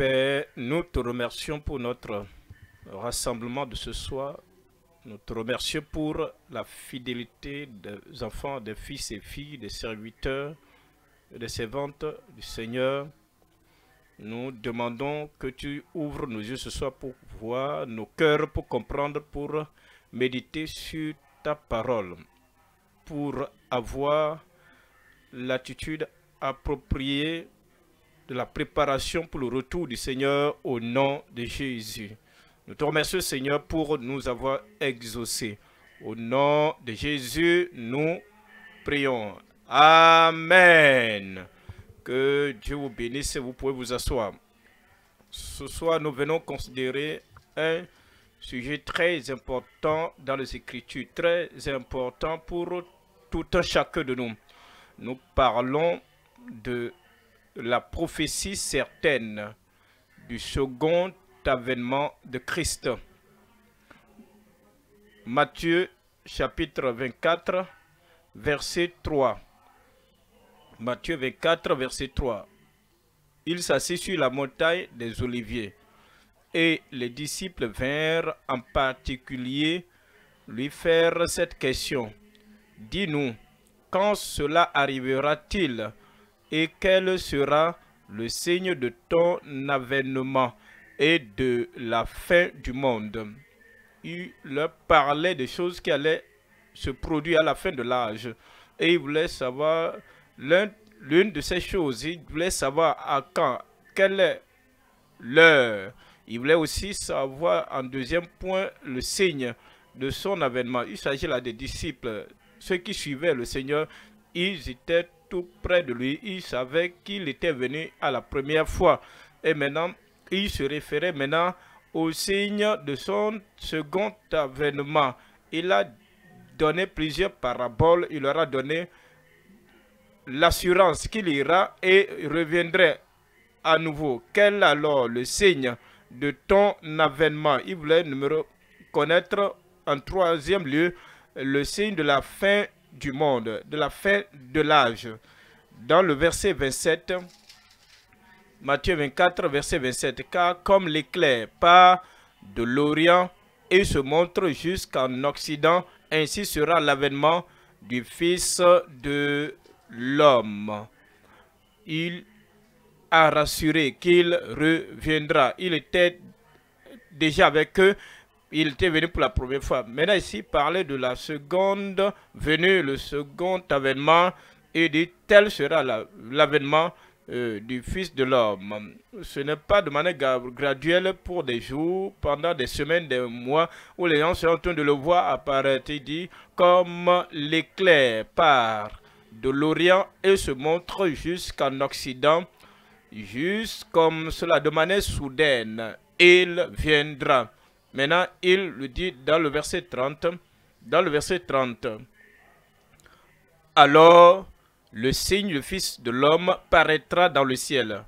Père, nous te remercions pour notre rassemblement de ce soir. Nous te remercions pour la fidélité des enfants, des fils et filles, des serviteurs, des servantes du Seigneur. Nous demandons que tu ouvres nos yeux ce soir pour voir nos cœurs, pour comprendre, pour méditer sur ta parole, pour avoir l'attitude appropriée de la préparation pour le retour du Seigneur au nom de Jésus. Nous te remercions, Seigneur, pour nous avoir exaucés. Au nom de Jésus, nous prions. Amen. Que Dieu vous bénisse et vous pouvez vous asseoir. Ce soir, nous venons considérer un sujet très important dans les Écritures, très important pour tout un chacun de nous. Nous parlons de la prophétie certaine du second avènement de Christ. Matthieu chapitre 24, verset 3. Matthieu 24, verset 3. Il s'assit sur la montagne des Oliviers et les disciples vinrent en particulier lui faire cette question. Dis-nous, quand cela arrivera-t-il et quel sera le signe de ton avènement et de la fin du monde. Il leur parlait des choses qui allaient se produire à la fin de l'âge. Et il voulait savoir l'une de ces choses. Il voulait savoir à quand, quelle est l'heure. Il voulait aussi savoir en deuxième point le signe de son avènement. Il s'agit là des disciples. Ceux qui suivaient le Seigneur, ils étaient près de lui, il savait qu'il était venu à la première fois. Et maintenant, il se référait maintenant au signe de son second avènement. Il a donné plusieurs paraboles, il leur a donné l'assurance qu'il ira et reviendrait à nouveau. Quel alors le signe de ton avènement Il voulait connaître en troisième lieu le signe de la fin du monde, de la fin de l'âge. Dans le verset 27, Matthieu 24, verset 27, « Car comme l'éclair part de l'Orient et se montre jusqu'en Occident, ainsi sera l'avènement du Fils de l'homme. Il a rassuré qu'il reviendra. Il était déjà avec eux il était venu pour la première fois. Maintenant, ici, parler de la seconde venue, le second avènement, et dit tel sera l'avènement euh, du Fils de l'homme. Ce n'est pas de manière graduelle pour des jours, pendant des semaines, des mois, où les gens sont en train de le voir apparaître. Il dit comme l'éclair part de l'Orient et se montre jusqu'en Occident, juste comme cela de manière soudaine, il viendra. Maintenant, il le dit dans le verset 30. Dans le verset 30. Alors, le signe du Fils de l'homme paraîtra dans le ciel.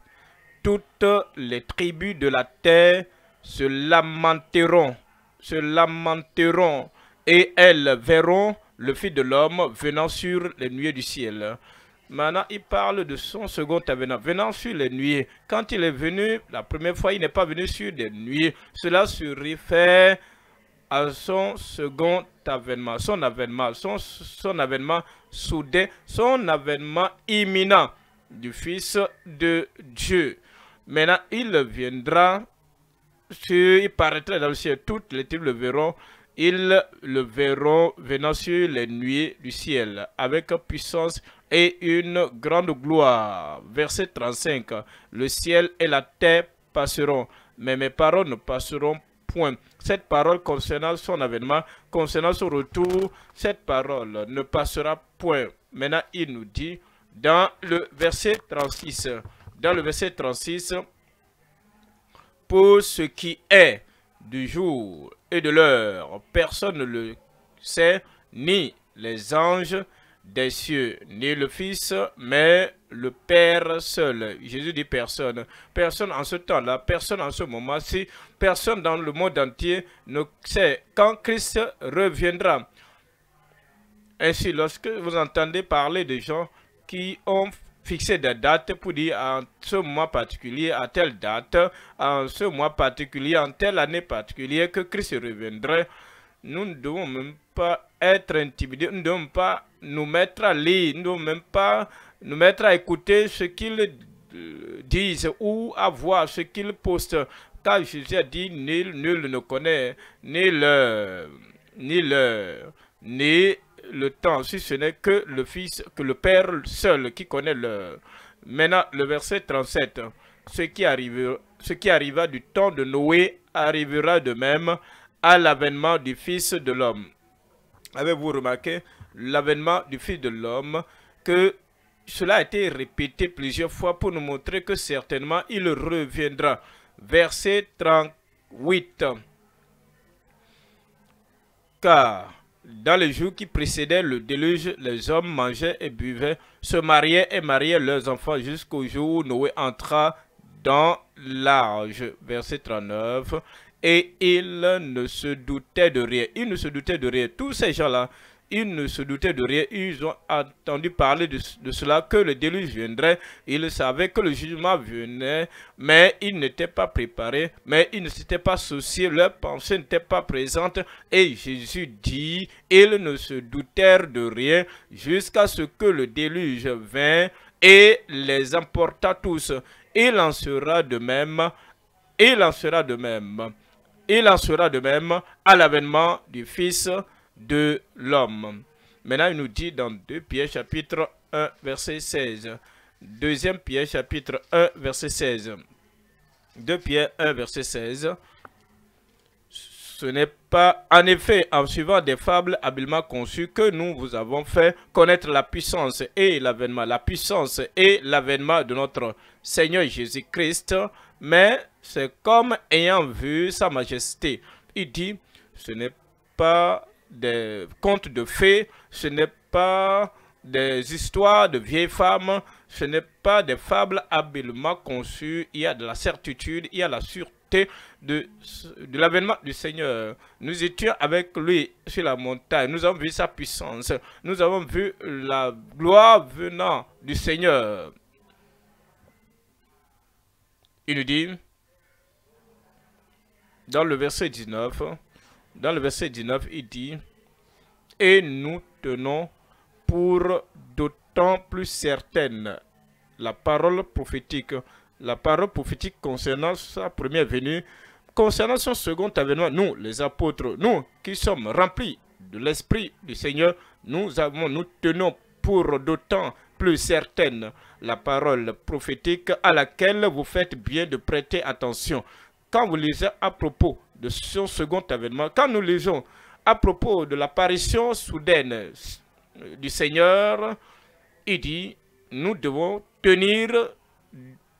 Toutes les tribus de la terre se lamenteront, se lamenteront, et elles verront le Fils de l'homme venant sur les nuées du ciel. Maintenant, il parle de son second avènement, venant sur les nuées. Quand il est venu, la première fois, il n'est pas venu sur des nuées. Cela se réfère à son second avènement, son avènement, son, son avènement soudain, son avènement imminent du Fils de Dieu. Maintenant, il viendra, sur, il paraîtra dans le ciel, toutes les tribus le verront, ils le verront venant sur les nuits du ciel, avec puissance et une grande gloire. Verset 35. Le ciel et la terre passeront, mais mes paroles ne passeront point. Cette parole concernant son avènement, concernant son retour, cette parole ne passera point. Maintenant, il nous dit dans le verset 36, dans le verset 36, pour ce qui est du jour et de l'heure, personne ne le sait, ni les anges, des cieux, ni le Fils, mais le Père seul. Jésus dit personne. Personne en ce temps-là, personne en ce moment-ci, personne dans le monde entier ne sait quand Christ reviendra. Ainsi, lorsque vous entendez parler de gens qui ont fixé des dates pour dire en ce mois particulier, à telle date, en ce mois particulier, en telle année particulière, que Christ reviendrait, nous ne devons même pas être intimidés, nous ne devons pas nous mettre à lire, nous même pas nous mettre à écouter ce qu'ils euh, disent ou à voir ce qu'ils postent. Car Jésus a dit, nul, nul ne connaît ni l'heure, ni l'heure, ni le temps, si ce n'est que le Fils, que le Père seul qui connaît l'heure. Maintenant, le verset 37. Ce qui, ce qui arriva du temps de Noé arrivera de même à l'avènement du Fils de l'homme. Avez-vous remarqué l'avènement du Fils de l'homme, que cela a été répété plusieurs fois pour nous montrer que certainement il reviendra. Verset 38. Car dans les jours qui précédaient le déluge, les hommes mangeaient et buvaient, se mariaient et mariaient leurs enfants jusqu'au jour où Noé entra dans l'âge Verset 39. Et ils ne se doutaient de rien. Ils ne se doutaient de rien. Tous ces gens-là ils ne se doutaient de rien. Ils ont entendu parler de, cela, que le déluge viendrait. Ils savaient que le jugement venait, mais ils n'étaient pas préparés, mais ils ne s'étaient pas souciés. Leurs pensées n'étaient pas présentes. Et Jésus dit, ils ne se doutèrent de rien jusqu'à ce que le déluge vint et les emporta tous. Il en sera de même. Il en sera de même. Il en sera de même à l'avènement du Fils de l'homme. Maintenant, il nous dit dans 2 Pierre chapitre 1, verset 16. Deuxième Pierre chapitre 1, verset 16. 2 Pierre 1, verset 16. Ce n'est pas, en effet, en suivant des fables habilement conçues, que nous vous avons fait connaître la puissance et l'avènement, la puissance et l'avènement de notre Seigneur Jésus-Christ, mais c'est comme ayant vu sa majesté. Il dit, ce n'est pas des contes de fées, ce n'est pas des histoires de vieilles femmes, ce n'est pas des fables habilement conçues, il y a de la certitude, il y a la sûreté de, l'avènement du Seigneur. Nous étions avec lui sur la montagne, nous avons vu sa puissance, nous avons vu la gloire venant du Seigneur. Il nous dit, dans le verset 19, dans le verset 19, il dit, Et nous tenons pour d'autant plus certaine la parole prophétique, la parole prophétique concernant sa première venue, concernant son second avènement, nous, les apôtres, nous qui sommes remplis de l'Esprit du Seigneur, nous, avons, nous tenons pour d'autant plus certaine la parole prophétique à laquelle vous faites bien de prêter attention quand vous lisez à propos de son second avènement, quand nous lisons à propos de l'apparition soudaine euh, du Seigneur, il dit, nous devons tenir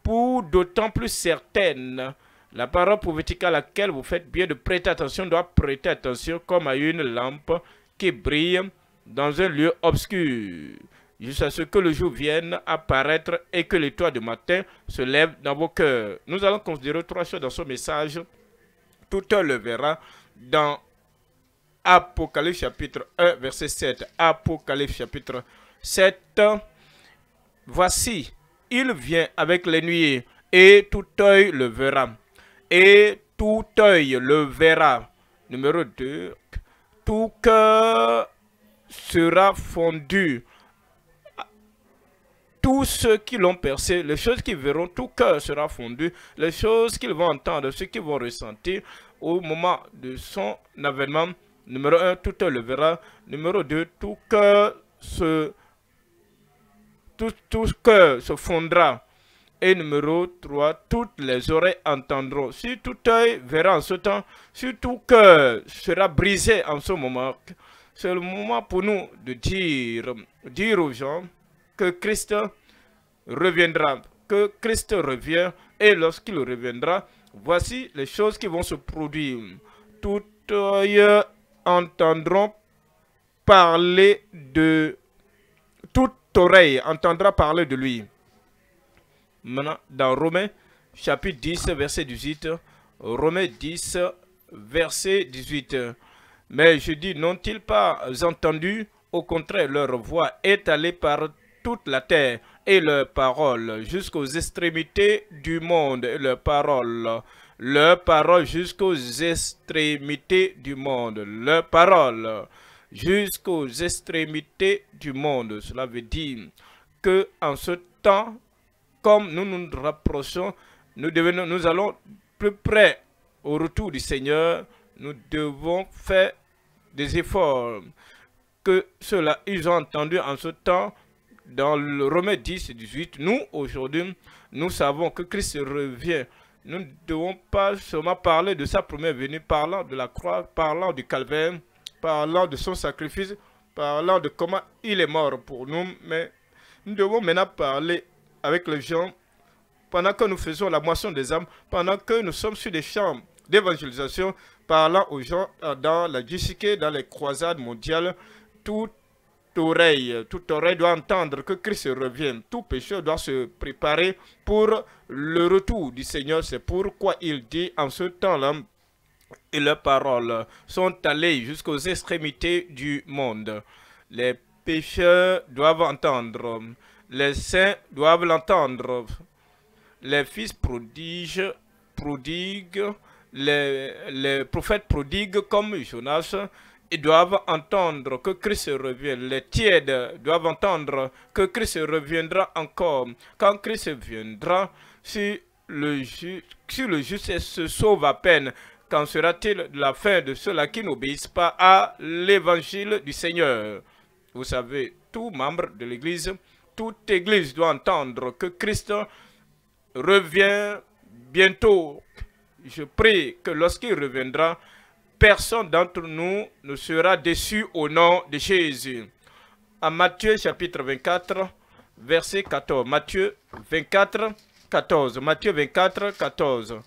pour d'autant plus certaine la parole prophétique à laquelle vous faites bien de prêter attention doit prêter attention comme à une lampe qui brille dans un lieu obscur jusqu'à ce que le jour vienne apparaître et que toits du matin se lève dans vos cœurs. Nous allons considérer trois choses dans ce message. Tout le verra dans Apocalypse chapitre 1, verset 7. Apocalypse chapitre 7. Voici, il vient avec les nuits et tout œil le verra. Et tout œil le verra. Numéro 2. Tout cœur sera fondu tous ceux qui l'ont percé, les choses qu'ils verront, tout cœur sera fondu, les choses qu'ils vont entendre, ce qu'ils vont ressentir au moment de son avènement. Numéro un, tout le verra. Numéro deux, tout cœur se, tout, tout cœur se fondra. Et numéro trois, toutes les oreilles entendront. Si tout œil verra en ce temps, si tout cœur sera brisé en ce moment, c'est le moment pour nous de dire, dire aux gens, que Christ reviendra. Que Christ revient et lorsqu'il reviendra, voici les choses qui vont se produire. Tout euh, entendront parler de... Toute oreille entendra parler de lui. Maintenant, dans Romains, chapitre 10, verset 18. Romains 10, verset 18. Mais je dis, n'ont-ils pas entendu Au contraire, leur voix est allée par toute la terre et leur parole jusqu'aux extrémités du monde et leur parole leur parole jusqu'aux extrémités du monde leur parole jusqu'aux extrémités du monde cela veut dire que en ce temps comme nous nous rapprochons nous devenons nous allons plus près au retour du Seigneur nous devons faire des efforts que cela ils ont entendu en ce temps dans le Romain 10 et 18, nous, aujourd'hui, nous savons que Christ revient. Nous ne devons pas seulement parler de sa première venue, parlant de la croix, parlant du calvaire, parlant de son sacrifice, parlant de comment il est mort pour nous, mais nous devons maintenant parler avec les gens pendant que nous faisons la moisson des âmes, pendant que nous sommes sur des champs d'évangélisation, parlant aux gens euh, dans la JCK, dans les croisades mondiales, tout oreille, toute oreille doit entendre que Christ revient. Tout pécheur doit se préparer pour le retour du Seigneur. C'est pourquoi il dit en ce temps-là, et leurs paroles sont allées jusqu'aux extrémités du monde. Les pécheurs doivent entendre, les saints doivent l'entendre, les fils prodiges, prodigue, les, prophètes prodiguent comme Jonas, ils doivent entendre que Christ revient. Les tièdes doivent entendre que Christ reviendra encore. Quand Christ viendra, si le, juste se sauve à peine, quand sera-t-il la fin de ceux-là qui n'obéissent pas à l'évangile du Seigneur Vous savez, tout membre de l'Église, toute Église doit entendre que Christ revient bientôt. Je prie que lorsqu'il reviendra, personne d'entre nous ne sera déçu au nom de Jésus. À Matthieu chapitre 24, verset 14. Matthieu 24, 14. Matthieu 24, 14.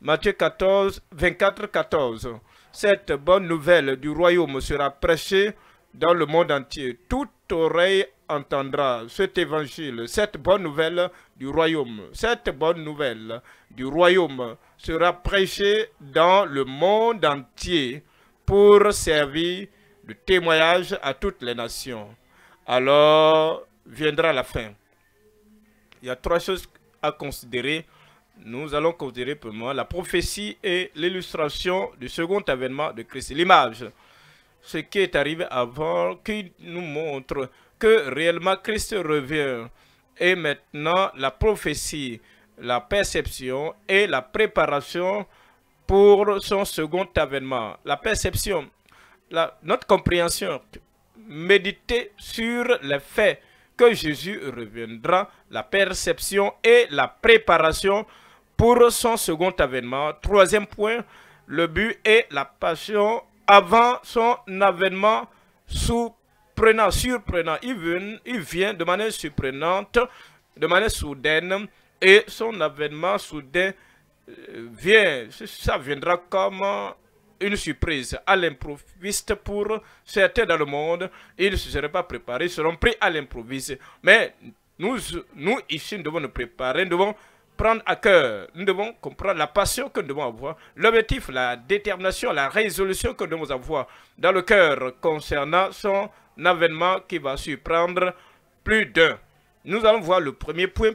Matthieu 14, 24, 14. Cette bonne nouvelle du royaume sera prêchée dans le monde entier. Toute oreille entendra cet évangile, cette bonne nouvelle du royaume, cette bonne nouvelle du royaume sera prêché dans le monde entier pour servir de témoignage à toutes les nations. Alors viendra la fin. Il y a trois choses à considérer. Nous allons considérer pour moi la prophétie et l'illustration du second avènement de Christ. L'image, ce qui est arrivé avant, qui nous montre que réellement Christ revient. Et maintenant, la prophétie, la perception et la préparation pour son second avènement. La perception, notre compréhension, méditer sur les faits que Jésus reviendra, la perception et la préparation pour son second avènement. Troisième point, le but et la passion avant son avènement surprenant, il vient de manière surprenante, de manière soudaine, et son avènement soudain euh, vient, ça viendra comme une surprise à l'improviste pour certains dans le monde. Ils ne se seraient pas préparés, seront pris à l'improviste. Mais nous, nous, ici, nous devons nous préparer, nous devons prendre à cœur, nous devons comprendre la passion que nous devons avoir, l'objectif, la détermination, la résolution que nous devons avoir dans le cœur concernant son avènement qui va surprendre plus d'un. Nous allons voir le premier point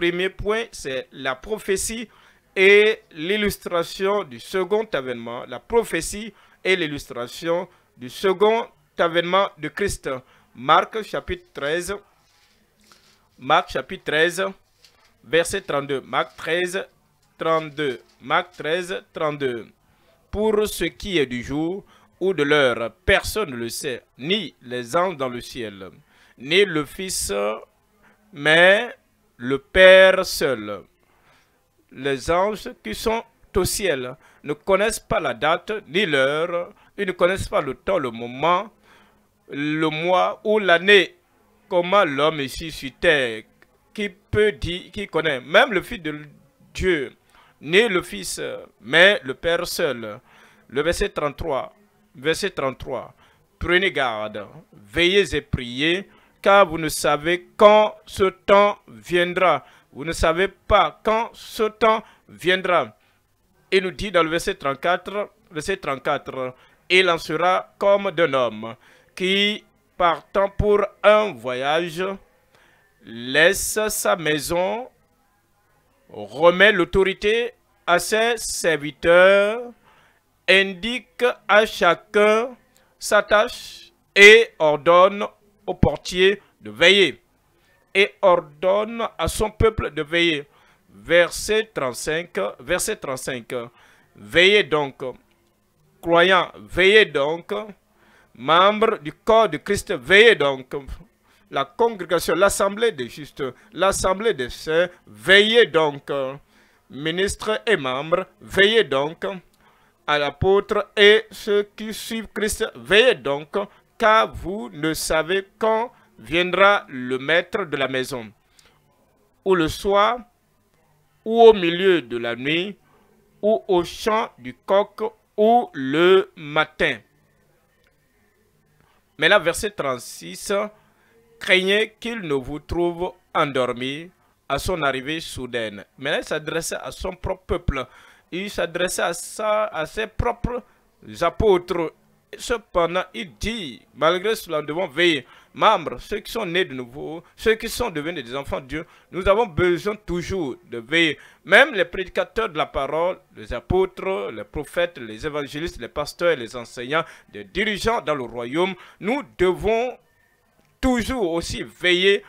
premier point, c'est la prophétie et l'illustration du second avènement. La prophétie et l'illustration du second avènement de Christ. Marc chapitre 13, Marc chapitre 13, verset 32. Marc 13, 32. Marc 13, 32. Pour ce qui est du jour ou de l'heure, personne ne le sait, ni les anges dans le ciel, ni le Fils, mais le Père seul. Les anges qui sont au ciel ne connaissent pas la date ni l'heure, ils ne connaissent pas le temps, le moment, le mois ou l'année. Comment l'homme ici sur terre, qui peut dire, qui connaît, même le Fils de Dieu, ni le Fils, mais le Père seul. Le verset 33, verset 33, prenez garde, veillez et priez, car vous ne savez quand ce temps viendra. Vous ne savez pas quand ce temps viendra. Il nous dit dans le verset 34, verset 34, il en sera comme d'un homme qui, partant pour un voyage, laisse sa maison, remet l'autorité à ses serviteurs, indique à chacun sa tâche et ordonne portier de veiller et ordonne à son peuple de veiller. Verset 35, verset 35. Veillez donc, croyants, veillez donc, membres du corps de Christ, veillez donc, la congrégation, l'assemblée des justes, l'assemblée des saints, veillez donc, ministres et membres, veillez donc, à l'apôtre et ceux qui suivent Christ, veillez donc, car vous ne savez quand viendra le maître de la maison, ou le soir, ou au milieu de la nuit, ou au chant du coq, ou le matin. Mais là, verset 36, craignez qu'il ne vous trouve endormi à son arrivée soudaine. Mais là, il s'adressait à son propre peuple. Il s'adressait à, à, ses propres apôtres Cependant, il dit, malgré cela, nous devons veiller. Membres, ceux qui sont nés de nouveau, ceux qui sont devenus des enfants de Dieu, nous avons besoin toujours de veiller. Même les prédicateurs de la parole, les apôtres, les prophètes, les évangélistes, les pasteurs, les enseignants, les dirigeants dans le royaume, nous devons toujours aussi veiller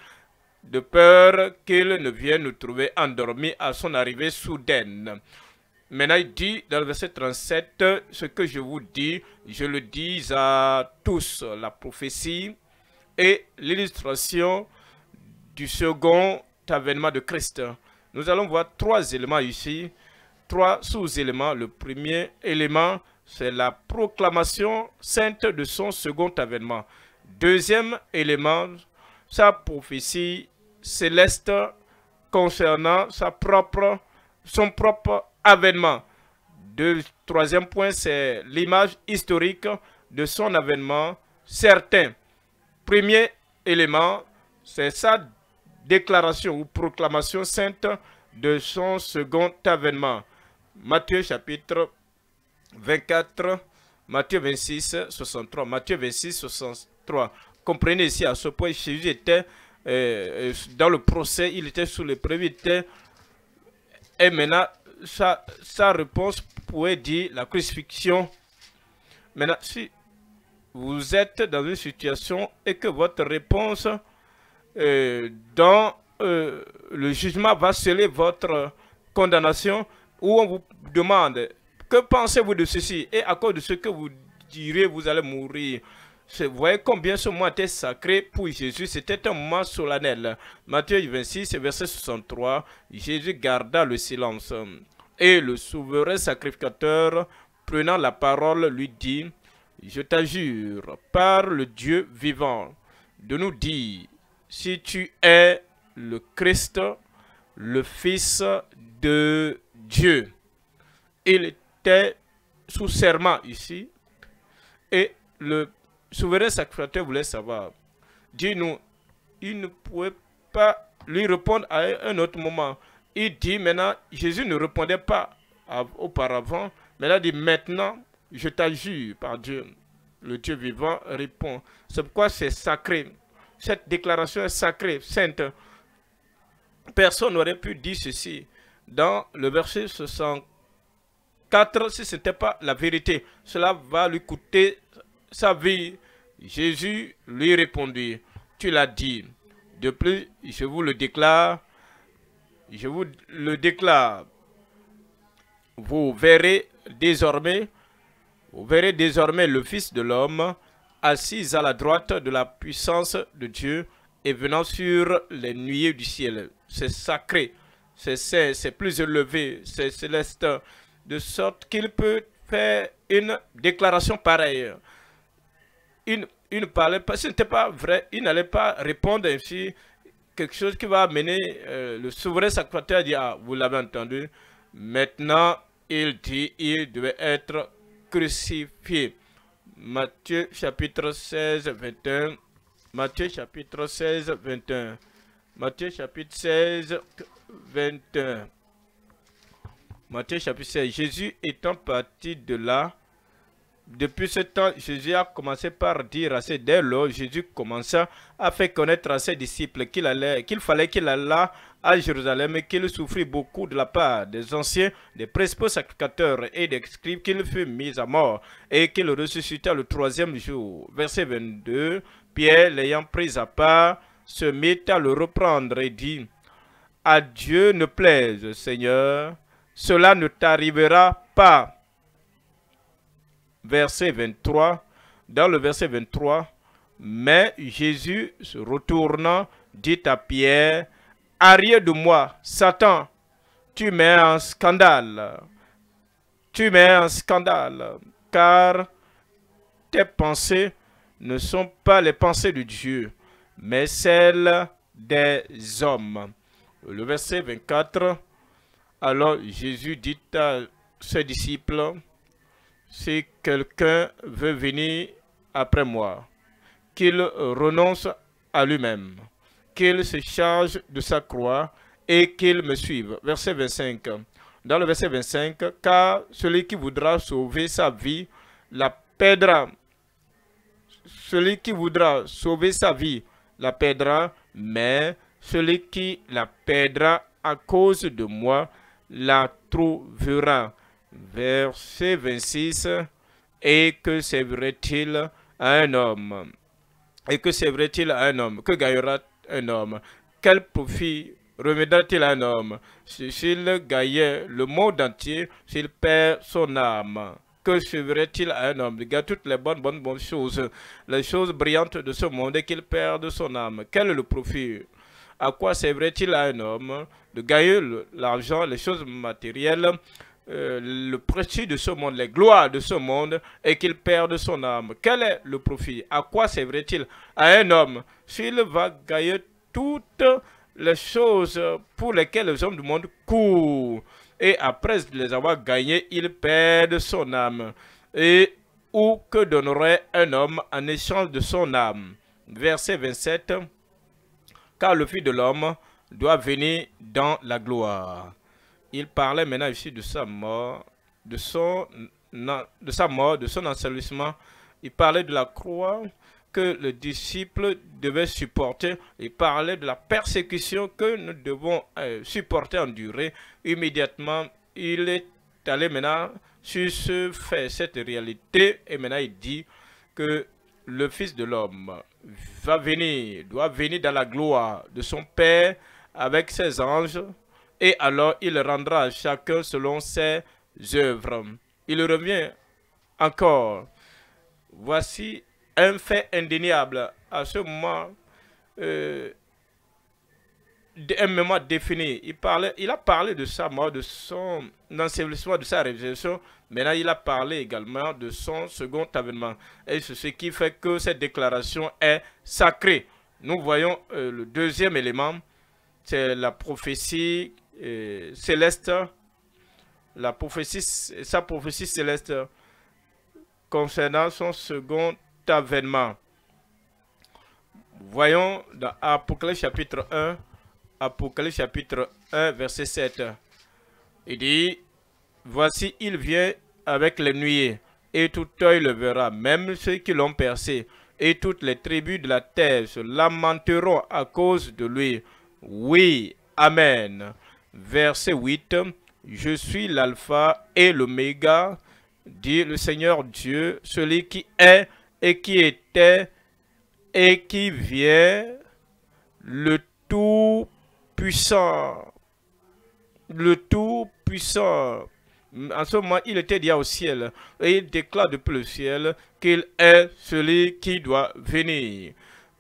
de peur qu'il ne vienne nous trouver endormis à son arrivée soudaine. Maintenant, il dit dans le verset 37, ce que je vous dis, je le dis à tous, la prophétie et l'illustration du second avènement de Christ. Nous allons voir trois éléments ici, trois sous-éléments. Le premier élément, c'est la proclamation sainte de son second avènement. Deuxième élément, sa prophétie céleste concernant sa propre, son propre avènement. troisième point, c'est l'image historique de son avènement certain. Premier élément, c'est sa déclaration ou proclamation sainte de son second avènement. Matthieu chapitre 24, Matthieu 26, 63. Matthieu 26, 63. Comprenez ici, à ce point, Jésus était euh, euh, dans le procès, il était sous les prévités et maintenant sa, sa réponse pourrait dire la crucifixion. Maintenant, si vous êtes dans une situation et que votre réponse euh, dans euh, le jugement va sceller votre condamnation, où on vous demande que pensez-vous de ceci et à cause de ce que vous direz, vous allez mourir. Vous voyez combien ce mois était sacré pour Jésus. C'était un mois solennel. Matthieu 26, verset 63. Jésus garda le silence. Et le souverain sacrificateur, prenant la parole, lui dit, « Je t'ajure par le Dieu vivant de nous dire si tu es le Christ, le Fils de Dieu. » Il était sous serment ici et le souverain sacrificateur voulait savoir. Dis-nous, il ne pouvait pas lui répondre à un autre moment. Il dit maintenant, Jésus ne répondait pas auparavant, mais il a dit maintenant, je t'ajure par Dieu. Le Dieu vivant répond. C'est pourquoi c'est sacré. Cette déclaration est sacrée, sainte. Personne n'aurait pu dire ceci dans le verset 64 si ce n'était pas la vérité. Cela va lui coûter sa vie. Jésus lui répondit, tu l'as dit. De plus, je vous le déclare, je vous le déclare. Vous verrez désormais, vous verrez désormais le Fils de l'homme assis à la droite de la puissance de Dieu et venant sur les nuées du ciel. C'est sacré, c'est c'est plus élevé, c'est céleste, de sorte qu'il peut faire une déclaration pareille. Une, ne parlait pas, ce n'était pas vrai, il n'allait pas répondre ainsi quelque chose qui va amener euh, le souverain sacrateur à dire, ah, vous l'avez entendu, maintenant il dit, il devait être crucifié. Matthieu chapitre 16, 21. Matthieu chapitre 16, 21. Matthieu chapitre 16, 21. Matthieu chapitre 16. Jésus étant parti de là, depuis ce temps, Jésus a commencé par dire à ses dès lors, Jésus commença à faire connaître à ses disciples qu'il qu'il fallait qu'il allât à Jérusalem et qu'il souffrit beaucoup de la part des anciens, des principaux sacrificateurs et des scribes, qu'il fut mis à mort et qu'il ressuscita le troisième jour. Verset 22, Pierre, l'ayant pris à part, se mit à le reprendre et dit, « À Dieu ne plaise, Seigneur, cela ne t'arrivera pas. » verset 23, dans le verset 23, mais Jésus, se retournant, dit à Pierre, Arrière de moi, Satan, tu mets un scandale, tu mets un scandale, car tes pensées ne sont pas les pensées de Dieu, mais celles des hommes. Le verset 24, alors Jésus dit à ses disciples, si quelqu'un veut venir après moi, qu'il renonce à lui-même, qu'il se charge de sa croix et qu'il me suive. Verset 25. Dans le verset 25, car celui qui voudra sauver sa vie la perdra. Celui qui voudra sauver sa vie la perdra, mais celui qui la perdra à cause de moi la trouvera verset 26, et que servirait-il à un homme Et que t il à un homme Que gagnera un homme Quel profit reviendra-t-il un homme S'il gagnait le monde entier, s'il perd son âme, que suivrait-il à un homme Il gagne toutes les bonnes, bonnes, bonnes choses, les choses brillantes de ce monde et qu'il perde son âme. Quel est le profit À quoi servirait-il à un homme de gagner l'argent, les choses matérielles euh, le précieux de ce monde, les gloires de ce monde, et qu'il perde son âme. Quel est le profit À quoi servirait-il à un homme s'il va gagner toutes les choses pour lesquelles les hommes du monde courent Et après les avoir gagnées, il perd son âme. Et où que donnerait un homme en échange de son âme Verset 27. Car le Fils de l'homme doit venir dans la gloire il parlait maintenant ici de sa mort, de, son, de sa mort, de son ensevelissement. Il parlait de la croix que le disciple devait supporter. Il parlait de la persécution que nous devons euh, supporter, endurer. Immédiatement, il est allé maintenant sur ce fait, cette réalité. Et maintenant, il dit que le Fils de l'homme va venir, doit venir dans la gloire de son Père avec ses anges et alors il rendra à chacun selon ses œuvres. Il revient encore. Voici un fait indéniable. À ce moment, euh, un moment défini. Il, parlait, il a parlé de sa mort, de son ensevelissement, de sa résurrection. Maintenant, il a parlé également de son second avènement. Et c'est ce qui fait que cette déclaration est sacrée. Nous voyons euh, le deuxième élément, c'est la prophétie céleste, la prophétie, sa prophétie céleste concernant son second avènement. Voyons dans Apocalypse chapitre 1, Apocalypse chapitre 1, verset 7. Il dit, Voici, il vient avec les nuées, et tout œil le verra, même ceux qui l'ont percé, et toutes les tribus de la terre se lamenteront à cause de lui. Oui, Amen verset 8, « Je suis l'alpha et l'oméga, dit le Seigneur Dieu, celui qui est et qui était et qui vient, le Tout-Puissant. Le Tout-Puissant. En ce moment, il était déjà au ciel et il déclare depuis le ciel qu'il est celui qui doit venir.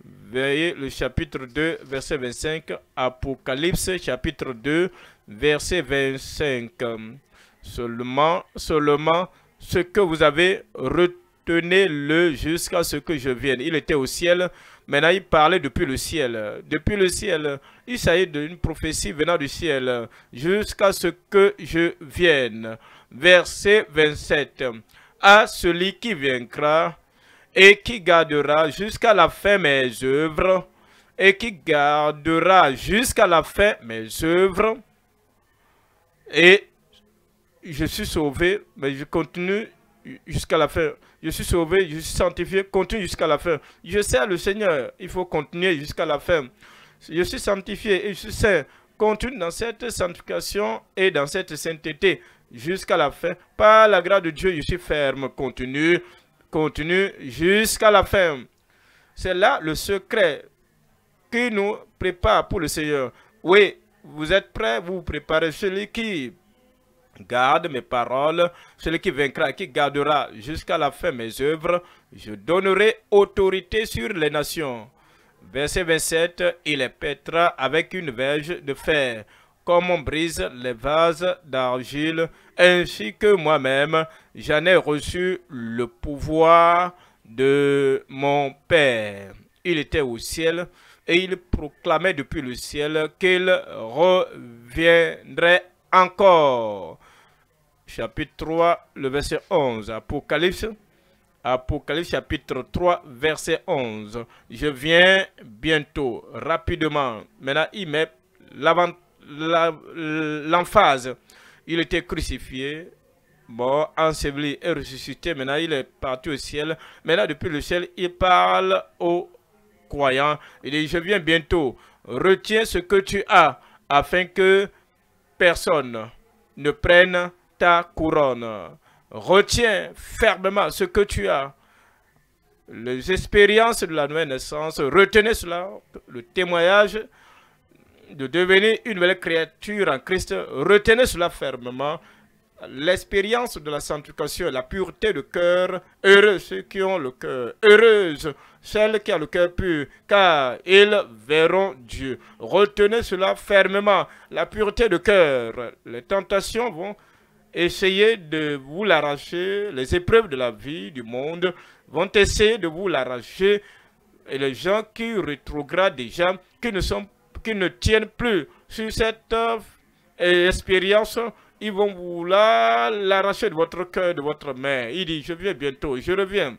Veillez le chapitre 2, verset 25, Apocalypse chapitre 2, verset 25. Seulement, seulement ce que vous avez retenez-le jusqu'à ce que je vienne. Il était au ciel, maintenant il parlait depuis le ciel. Depuis le ciel, il s'agit d'une prophétie venant du ciel, jusqu'à ce que je vienne. Verset 27. À celui qui viendra et qui gardera jusqu'à la fin mes œuvres, et qui gardera jusqu'à la fin mes œuvres. Et je suis sauvé, mais je continue jusqu'à la fin. Je suis sauvé, je suis sanctifié, continue jusqu'à la fin. Je sais le Seigneur, il faut continuer jusqu'à la fin. Je suis sanctifié et je suis saint. Continue dans cette sanctification et dans cette sainteté jusqu'à la fin. Par la grâce de Dieu, je suis ferme, continue continue jusqu'à la fin. C'est là le secret qui nous prépare pour le Seigneur. Oui, vous êtes prêts, vous, vous préparez celui qui garde mes paroles, celui qui vaincra, qui gardera jusqu'à la fin mes œuvres, je donnerai autorité sur les nations. Verset 27, il les pètera avec une verge de fer, comme on brise les vases d'argile, ainsi que moi-même, j'en ai reçu le pouvoir de mon Père. Il était au ciel et il proclamait depuis le ciel qu'il reviendrait encore. Chapitre 3, le verset 11. Apocalypse, Apocalypse chapitre 3, verset 11. Je viens bientôt, rapidement. Maintenant, il met l'emphase. Il était crucifié, mort, enseveli et ressuscité. Maintenant, il est parti au ciel. Maintenant, depuis le ciel, il parle aux croyants. Il dit, je viens bientôt. Retiens ce que tu as afin que personne ne prenne ta couronne. Retiens fermement ce que tu as. Les expériences de la nouvelle naissance, retenez cela, le témoignage de devenir une nouvelle créature en Christ, retenez cela fermement l'expérience de la sanctification la pureté de cœur. Heureux ceux qui ont le cœur, heureuse celle qui a le cœur pur, car ils verront Dieu. Retenez cela fermement, la pureté de cœur. Les tentations vont essayer de vous l'arracher, les épreuves de la vie, du monde, vont essayer de vous l'arracher. Et les gens qui rétrogradent déjà, qui ne, sont, qui ne tiennent plus sur cette euh, expérience ils vont vous l'arracher de votre cœur, de votre main. Il dit, je viens bientôt, je reviens.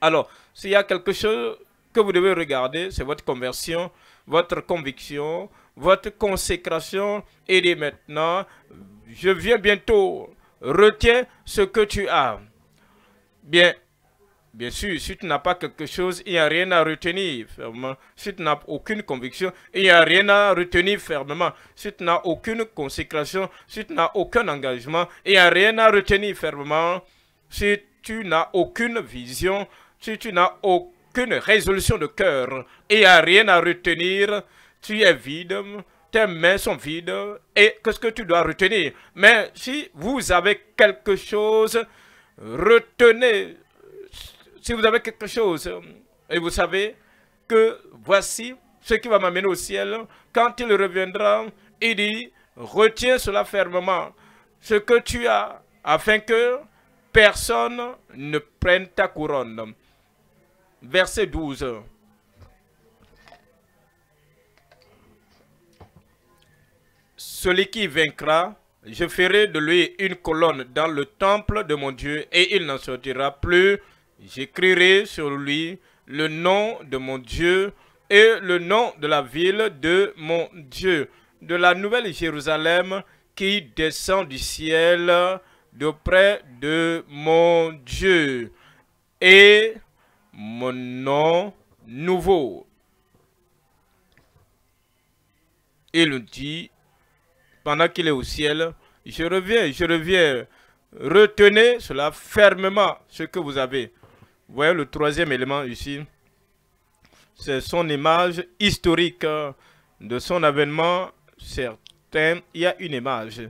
Alors, s'il y a quelque chose que vous devez regarder, c'est votre conversion, votre conviction, votre consécration. Et dit maintenant, je viens bientôt, retiens ce que tu as. Bien, Bien sûr, si tu n'as pas quelque chose, il n'y a rien à retenir fermement. Si tu n'as aucune conviction, il n'y a rien à retenir fermement. Si tu n'as aucune consécration, si tu n'as aucun engagement, il n'y a rien à retenir fermement. Si tu n'as aucune vision, si tu n'as aucune résolution de cœur, il n'y a rien à retenir, tu es vide, tes mains sont vides, et qu'est-ce que tu dois retenir Mais si vous avez quelque chose, retenez si vous avez quelque chose, euh, et vous savez que voici ce qui va m'amener au ciel, quand il reviendra, il dit, retiens cela fermement, ce que tu as, afin que personne ne prenne ta couronne. Verset 12. Celui qui vaincra, je ferai de lui une colonne dans le temple de mon Dieu, et il n'en sortira plus J'écrirai sur lui le nom de mon Dieu et le nom de la ville de mon Dieu, de la nouvelle Jérusalem qui descend du ciel de près de mon Dieu, et mon nom nouveau. Il dit, pendant qu'il est au ciel, je reviens, je reviens. Retenez cela fermement, ce que vous avez voyez le troisième élément ici, c'est son image historique de son avènement certain. Il y a une image,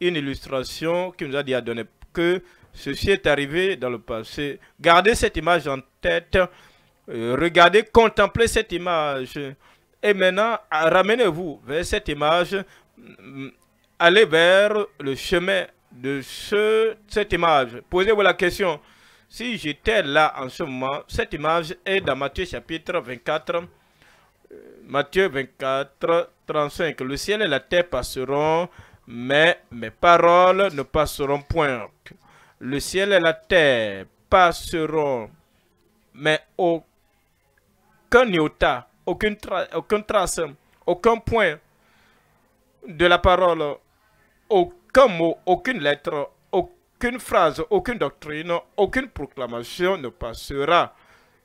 une illustration qui nous a dit à donner que ceci est arrivé dans le passé. Gardez cette image en tête, euh, regardez, contemplez cette image. Et maintenant, ramenez-vous vers cette image, allez vers le chemin de ce, cette image. Posez-vous la question, si j'étais là en ce moment, cette image est dans Matthieu chapitre 24, euh, Matthieu 24, 35. Le ciel et la terre passeront, mais mes paroles ne passeront point. Le ciel et la terre passeront, mais aucun iota, aucune, trace, aucun point de la parole, aucun mot, aucune lettre, qu'une phrase, aucune doctrine, aucune proclamation ne passera.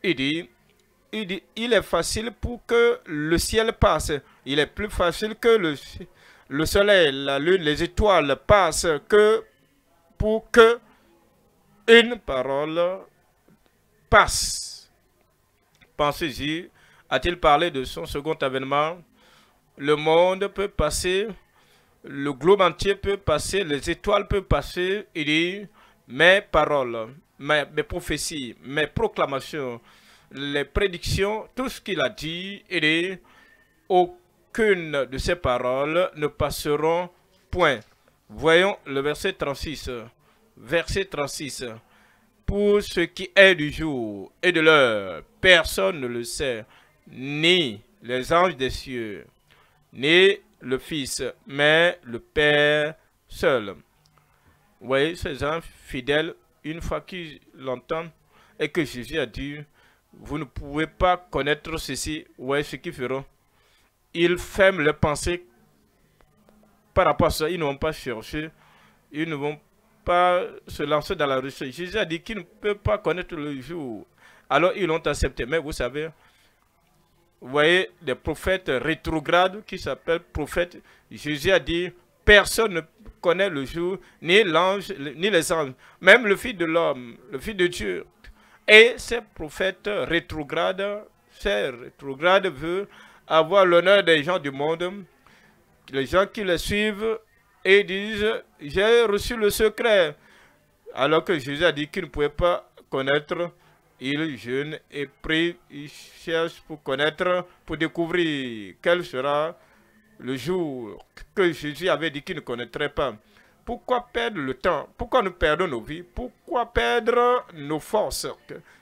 Il dit, il est facile pour que le ciel passe. Il est plus facile que le, le soleil, la lune, les étoiles passent que pour que une parole passe. Pensez-y, a-t-il parlé de son second avènement Le monde peut passer le globe entier peut passer, les étoiles peuvent passer, il dit, mes paroles, mes, prophéties, mes proclamations, les prédictions, tout ce qu'il a dit, il dit, aucune de ces paroles ne passeront point. Voyons le verset 36. Verset 36. Pour ce qui est du jour et de l'heure, personne ne le sait, ni les anges des cieux, ni le Fils, mais le Père seul. Vous voyez, ces gens fidèles, une fois qu'ils l'entendent et que Jésus a dit, vous ne pouvez pas connaître ceci, vous voyez ce qu'ils feront. Ils ferment les pensées par rapport à ça, ils ne vont pas chercher, ils ne vont pas se lancer dans la recherche. Jésus a dit qu'ils ne peuvent pas connaître le jour. Alors ils l'ont accepté. Mais vous savez, vous voyez, des prophètes rétrogrades qui s'appellent prophètes. Jésus a dit, personne ne connaît le jour, ni l'ange, ni les anges, même le Fils de l'homme, le Fils de Dieu. Et ces prophètes rétrogrades, ces rétrogrades veulent avoir l'honneur des gens du monde, les gens qui les suivent et disent, j'ai reçu le secret, alors que Jésus a dit qu'il ne pouvait pas connaître il jeûne et prie, il cherche pour connaître, pour découvrir quel sera le jour que Jésus avait dit qu'il ne connaîtrait pas. Pourquoi perdre le temps Pourquoi nous perdons nos vies Pourquoi perdre nos forces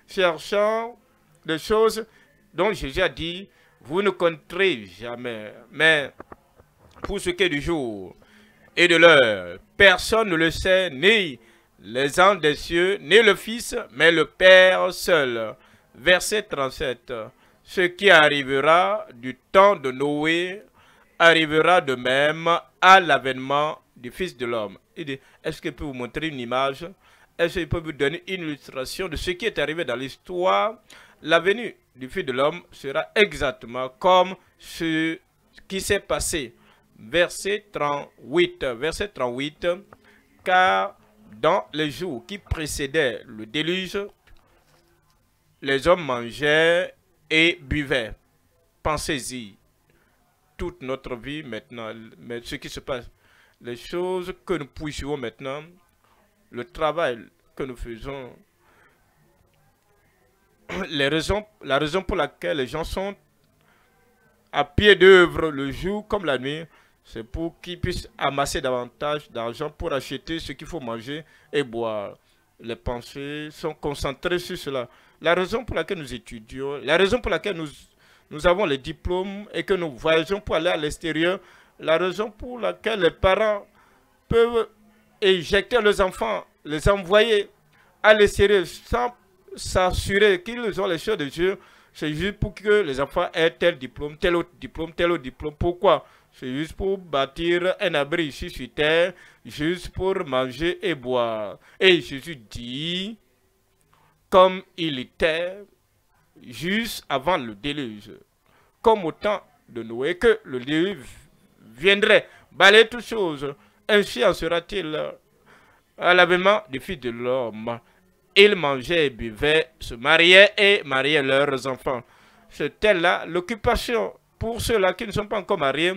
Cherchant des choses dont Jésus a dit, vous ne connaîtrez jamais. Mais pour ce qui est du jour et de l'heure, personne ne le sait, ni les anges des cieux, n'est le Fils, mais le Père seul. Verset 37. Ce qui arrivera du temps de Noé arrivera de même à l'avènement du Fils de l'homme. Il est-ce que je peux vous montrer une image Est-ce que je peux vous donner une illustration de ce qui est arrivé dans l'histoire La venue du Fils de l'homme sera exactement comme ce qui s'est passé. Verset 38. Verset 38. Car dans les jours qui précédaient le déluge, les hommes mangeaient et buvaient. Pensez-y. Toute notre vie maintenant, mais ce qui se passe, les choses que nous puissions maintenant, le travail que nous faisons, la raison pour laquelle les gens sont à pied d'œuvre le jour comme la nuit, c'est pour qu'ils puissent amasser davantage d'argent pour acheter ce qu'il faut manger et boire. Les pensées sont concentrées sur cela. La raison pour laquelle nous étudions, la raison pour laquelle nous, nous avons les diplômes et que nous voyageons pour aller à l'extérieur, la raison pour laquelle les parents peuvent éjecter leurs enfants, les envoyer à l'extérieur sans s'assurer qu'ils ont les choses de Dieu, c'est juste pour que les enfants aient tel diplôme, tel autre diplôme, tel autre diplôme. Pourquoi c'est juste pour bâtir un abri ici sur terre, juste pour manger et boire. Et Jésus dit, comme il était juste avant le déluge, comme au temps de Noé, que le déluge viendrait balayer toutes choses. Ainsi en sera-t-il à l'avènement des fils de l'homme. Ils mangeaient et buvaient, se mariaient et mariaient leurs enfants. C'était là l'occupation pour ceux-là qui ne sont pas encore mariés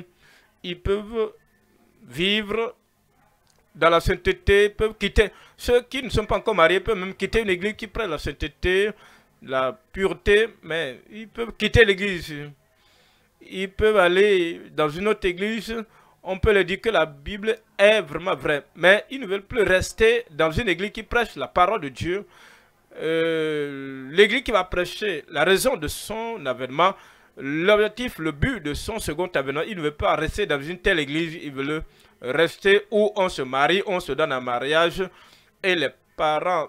ils peuvent vivre dans la sainteté, peuvent quitter. Ceux qui ne sont pas encore mariés peuvent même quitter une église qui prête la sainteté, la pureté, mais ils peuvent quitter l'église. Ils peuvent aller dans une autre église. On peut leur dire que la Bible est vraiment vraie. Mais ils ne veulent plus rester dans une église qui prêche la parole de Dieu. Euh, l'église qui va prêcher la raison de son avènement, L'objectif, le but de son second avenant, il ne veut pas rester dans une telle église, il veut rester où on se marie, on se donne un mariage et les parents,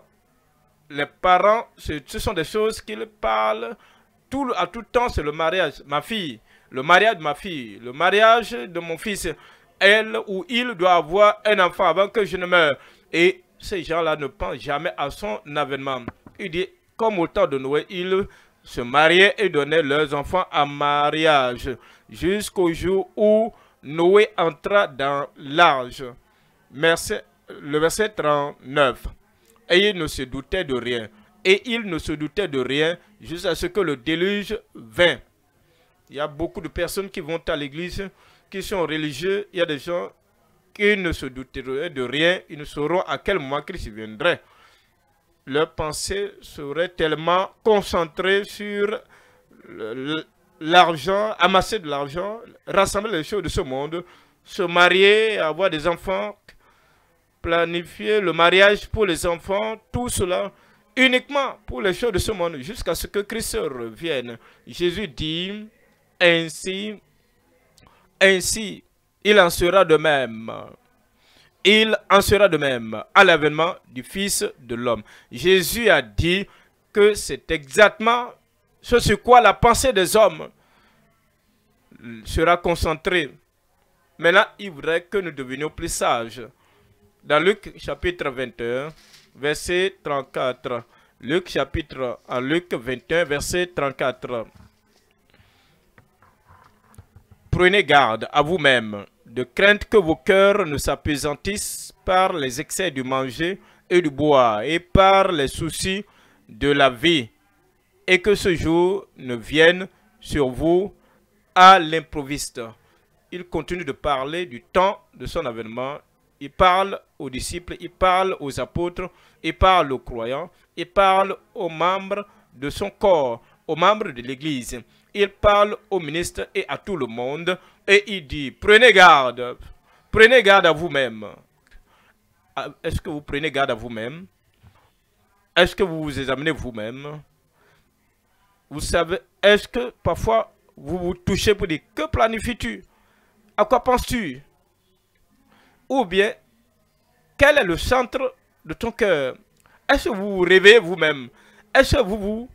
les parents, ce, sont des choses qu'il parlent tout, à tout temps, c'est le mariage, ma fille, le mariage de ma fille, le mariage de mon fils, elle ou il doit avoir un enfant avant que je ne meure. Et ces gens-là ne pensent jamais à son avènement. Il dit, comme au temps de Noé, il se mariaient et donnaient leurs enfants en mariage, jusqu'au jour où Noé entra dans l'arche. Le verset 39. Et ils ne se doutaient de rien. Et ils ne se doutaient de rien jusqu'à ce que le déluge vint. Il y a beaucoup de personnes qui vont à l'église, qui sont religieux. Il y a des gens qui ne se doutaient de rien. Ils ne sauront à quel moment Christ viendrait. Leur pensée serait tellement concentrée sur l'argent, amasser de l'argent, rassembler les choses de ce monde, se marier, avoir des enfants, planifier le mariage pour les enfants, tout cela uniquement pour les choses de ce monde, jusqu'à ce que Christ revienne. Jésus dit, ainsi, ainsi, il en sera de même il en sera de même à l'avènement du Fils de l'homme. Jésus a dit que c'est exactement ce sur quoi la pensée des hommes sera concentrée. Maintenant, il voudrait que nous devenions plus sages. Dans Luc chapitre 21, verset 34. Luc chapitre, Luc 21, verset 34. Prenez garde à vous-même de crainte que vos cœurs ne s'apesantissent par les excès du manger et du boire et par les soucis de la vie, et que ce jour ne vienne sur vous à l'improviste. Il continue de parler du temps de son avènement. Il parle aux disciples, il parle aux apôtres, il parle aux croyants, il parle aux membres de son corps, aux membres de l'Église. Il parle aux ministres et à tout le monde et il dit, prenez garde, prenez garde à vous-même. Ah, est-ce que vous prenez garde à vous-même Est-ce que vous vous examinez vous-même Vous savez, est-ce que parfois vous vous touchez pour dire, que planifies-tu À quoi penses-tu Ou bien, quel est le centre de ton cœur Est-ce que vous vous réveillez vous-même Est-ce que vous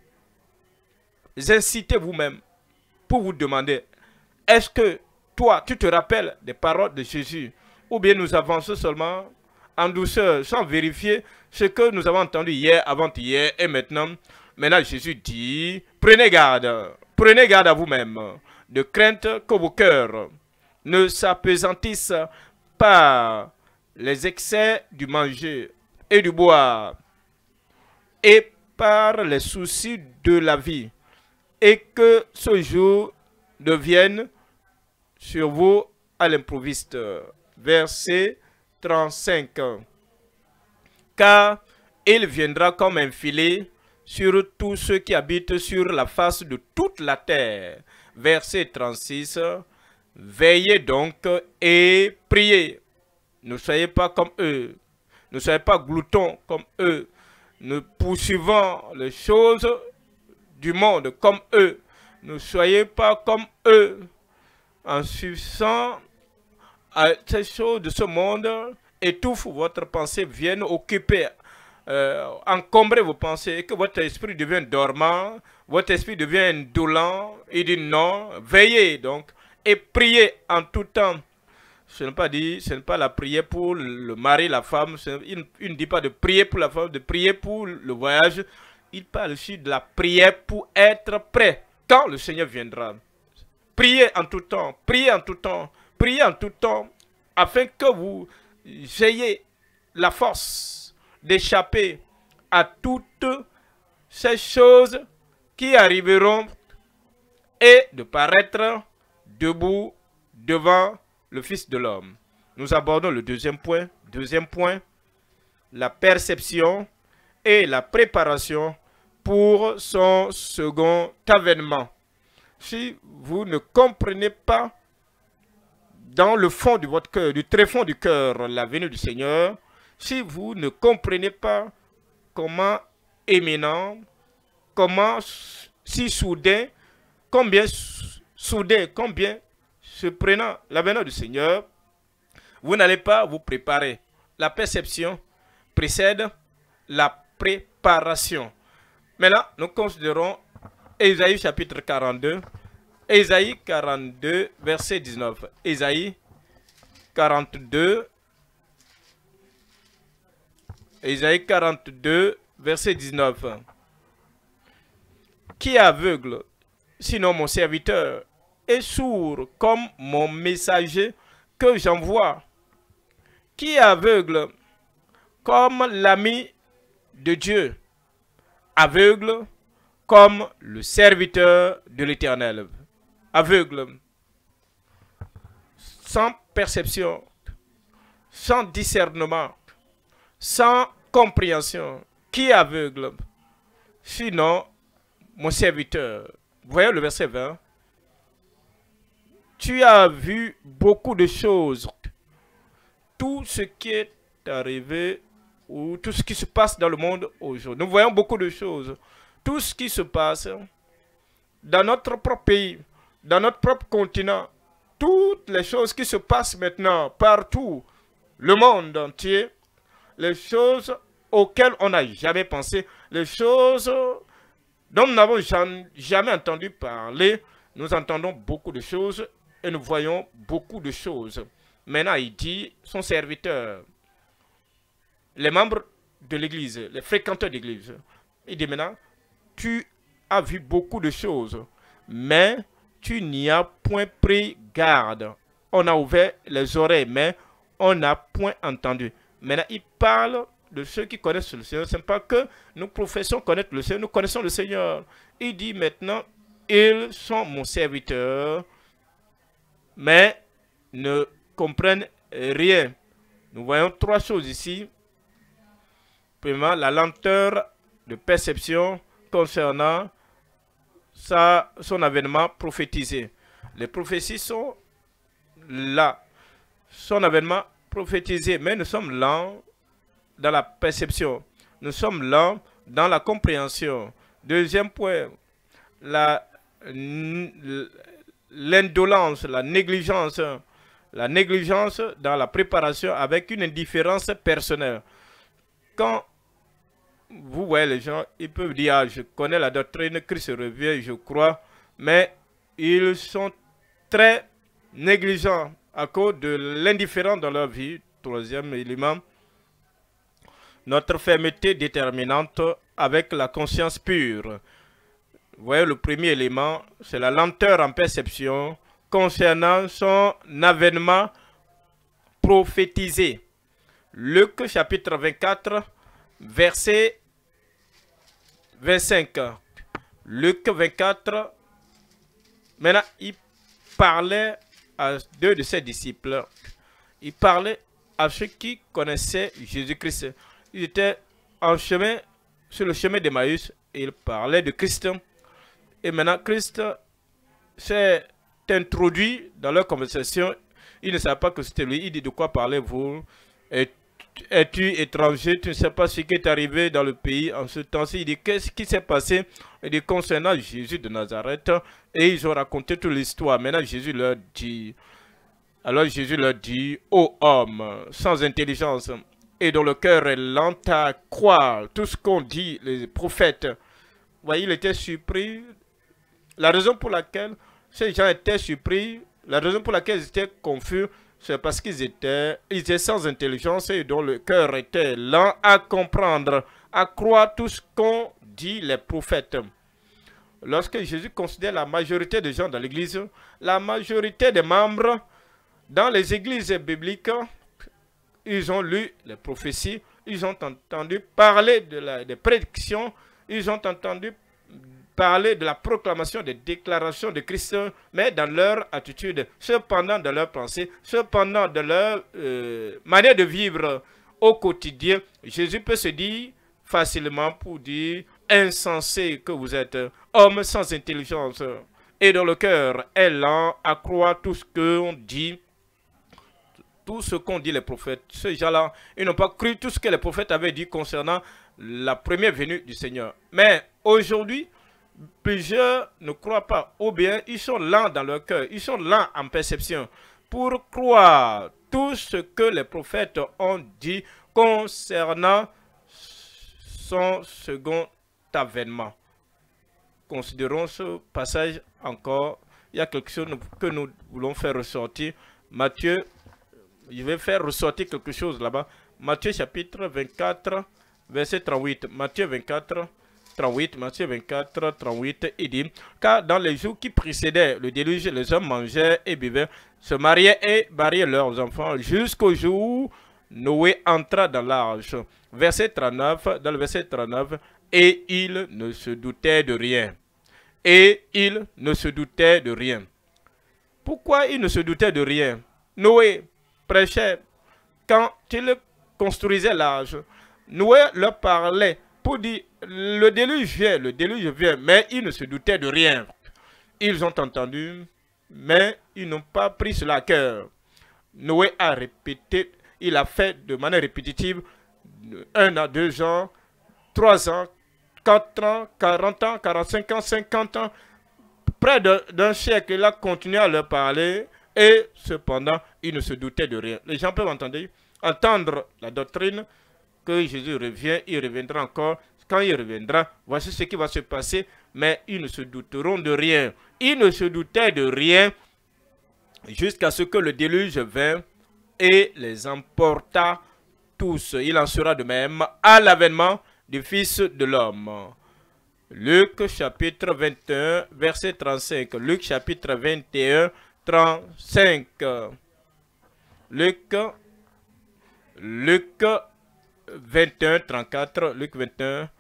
vous incitez vous-même pour vous demander, est-ce que toi, tu te rappelles des paroles de Jésus, ou bien nous avançons seulement en douceur, sans vérifier ce que nous avons entendu hier, avant-hier et maintenant. Maintenant, Jésus dit, prenez garde, prenez garde à vous-même, de crainte que vos cœurs ne s'apesantissent par les excès du manger et du boire, et par les soucis de la vie, et que ce jour devienne sur vous à l'improviste. Verset 35. Car il viendra comme un filet sur tous ceux qui habitent sur la face de toute la terre. Verset 36. Veillez donc et priez. Ne soyez pas comme eux. Ne soyez pas gloutons comme eux. Ne poursuivons les choses du monde comme eux. Ne soyez pas comme eux en suivant à ces choses de ce monde, étouffe votre pensée, vienne occuper, euh, encombrer vos pensées, que votre esprit devient dormant, votre esprit devienne doulant, il dit non, veillez donc, et priez en tout temps. Ce n'est pas dit, ce n'est pas la prière pour le mari, la femme, il, ne dit pas de prier pour la femme, de prier pour le voyage, il parle aussi de la prière pour être prêt quand le Seigneur viendra. Priez en tout temps, priez en tout temps, priez en tout temps, afin que vous ayez la force d'échapper à toutes ces choses qui arriveront et de paraître debout devant le Fils de l'homme. Nous abordons le deuxième point. Deuxième point, la perception et la préparation pour son second avènement si vous ne comprenez pas dans le fond de votre cœur, du fond du cœur, la venue du Seigneur, si vous ne comprenez pas comment éminent, comment si soudain, combien soudain, combien se prenant la venue du Seigneur, vous n'allez pas vous préparer. La perception précède la préparation. mais là nous considérons Ésaïe chapitre 42. Ésaïe 42, verset 19. Ésaïe 42. Ésaïe 42, verset 19. Qui est aveugle, sinon mon serviteur, et sourd comme mon messager que j'envoie, qui est aveugle comme l'ami de Dieu, aveugle comme le serviteur de l'Éternel, aveugle, sans perception, sans discernement, sans compréhension, qui est aveugle, sinon mon serviteur. Voyons le verset 20. Tu as vu beaucoup de choses. Tout ce qui est arrivé ou tout ce qui se passe dans le monde aujourd'hui. Nous voyons beaucoup de choses tout ce qui se passe dans notre propre pays, dans notre propre continent, toutes les choses qui se passent maintenant partout, le monde entier, les choses auxquelles on n'a jamais pensé, les choses dont nous n'avons jamais entendu parler, nous entendons beaucoup de choses et nous voyons beaucoup de choses. Maintenant, il dit son serviteur, les membres de l'Église, les fréquenteurs d'Église. Il dit maintenant, tu as vu beaucoup de choses, mais tu n'y as point pris garde. On a ouvert les oreilles, mais on n'a point entendu. Maintenant, il parle de ceux qui connaissent le Seigneur. Ce n'est pas que nous professons connaître le Seigneur, nous connaissons le Seigneur. Il dit maintenant, ils sont mon serviteur, mais ne comprennent rien. Nous voyons trois choses ici. Premièrement, la lenteur de perception concernant sa, son avènement prophétisé. Les prophéties sont là. Son avènement prophétisé, mais nous sommes lents dans la perception. Nous sommes lents dans la compréhension. Deuxième point, l'indolence, la, la négligence. La négligence dans la préparation avec une indifférence personnelle. Quand vous voyez les gens, ils peuvent dire, ah, je connais la doctrine, Christ revient, je crois, mais ils sont très négligents à cause de l'indifférence dans leur vie. Troisième élément, notre fermeté déterminante avec la conscience pure. Vous voyez, le premier élément, c'est la lenteur en perception concernant son avènement prophétisé. Luc chapitre 24, verset 25. Luc 24. Maintenant, il parlait à deux de ses disciples. Il parlait à ceux qui connaissaient Jésus-Christ. Ils étaient en chemin, sur le chemin d'Emmaüs. Il parlait de Christ. Et maintenant, Christ s'est introduit dans leur conversation. Il ne savait pas que c'était lui. Il dit, de quoi parlez-vous es-tu étranger Tu ne sais pas ce qui est arrivé dans le pays en ce temps-ci. Il dit, qu'est-ce qui s'est passé Il dit, concernant Jésus de Nazareth. Et ils ont raconté toute l'histoire. Maintenant, Jésus leur dit, alors Jésus leur dit, ô homme, sans intelligence, et dont le cœur est lent à croire tout ce qu'ont dit les prophètes. Voyez, il était surpris. La raison pour laquelle ces gens étaient surpris, la raison pour laquelle ils étaient confus, c'est parce qu'ils étaient, ils étaient sans intelligence et dont le cœur était lent à comprendre, à croire tout ce qu'ont dit les prophètes. Lorsque Jésus considère la majorité des gens dans l'Église, la majorité des membres dans les églises bibliques, ils ont lu les prophéties, ils ont entendu parler de des prédictions, ils ont entendu parler de la proclamation des déclarations de Christ, mais dans leur attitude, cependant dans leur pensée, cependant dans leur manière de vivre au quotidien, Jésus peut se dire facilement pour dire insensé que vous êtes, homme sans intelligence, et dans le cœur elle lent à croire tout ce qu'on dit, tout ce qu'ont dit les prophètes. Ces gens-là, ils n'ont pas cru tout ce que les prophètes avaient dit concernant la première venue du Seigneur. Mais aujourd'hui, plusieurs ne croient pas, ou bien ils sont lents dans leur cœur, ils sont lents en perception, pour croire tout ce que les prophètes ont dit concernant son second avènement. Considérons ce passage encore. Il y a quelque chose que nous voulons faire ressortir. Matthieu, je vais faire ressortir quelque chose là-bas. Matthieu chapitre 24, verset 38. Matthieu 24, 38, Matthieu 24, 38, il dit, car dans les jours qui précédaient le déluge, les hommes mangeaient et buvaient, se mariaient et mariaient leurs enfants jusqu'au jour où Noé entra dans l'âge. » Verset 39, dans le verset 39, et ils ne se doutaient de rien. Et ils ne se doutaient de rien. Pourquoi ils ne se doutaient de rien Noé prêchait. Quand il construisait l'âge. Noé leur parlait pour dire le déluge vient, le déluge vient, mais ils ne se doutaient de rien. Ils ont entendu, mais ils n'ont pas pris cela à cœur. Noé a répété, il a fait de manière répétitive un à deux ans, trois ans, quatre ans, quarante ans, quarante-cinq ans, cinquante ans, près d'un siècle, il a continué à leur parler et cependant, ils ne se doutaient de rien. Les gens peuvent entendre, entendre la doctrine, que Jésus revient, il reviendra encore. Quand il reviendra, voici ce qui va se passer. Mais ils ne se douteront de rien. Ils ne se doutaient de rien jusqu'à ce que le déluge vint, et les emporta tous. Il en sera de même à l'avènement du Fils de l'homme. Luc chapitre 21, verset 35. Luc chapitre 21, 35. Luc, Luc 21, 34, Luc 21.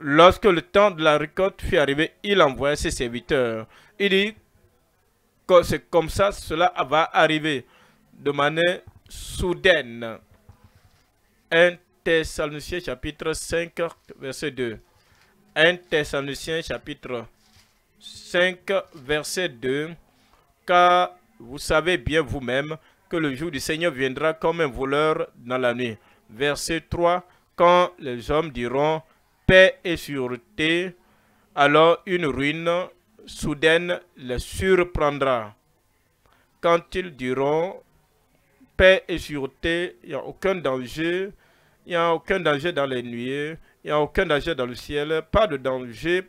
Lorsque le temps de la récolte fut arrivé, il envoie ses serviteurs. Il dit que c'est comme ça, cela va arriver de manière soudaine. 1 Thessaloniciens chapitre 5, verset 2. 1 Thessaloniciens chapitre 5, verset 2. Car vous savez bien vous-même que le jour du Seigneur viendra comme un voleur dans la nuit. Verset 3. Quand les hommes diront paix et sûreté, alors une ruine soudaine les surprendra. Quand ils diront paix et sûreté, il n'y a aucun danger, il n'y a aucun danger dans les nuits. il n'y a aucun danger dans le ciel, pas de danger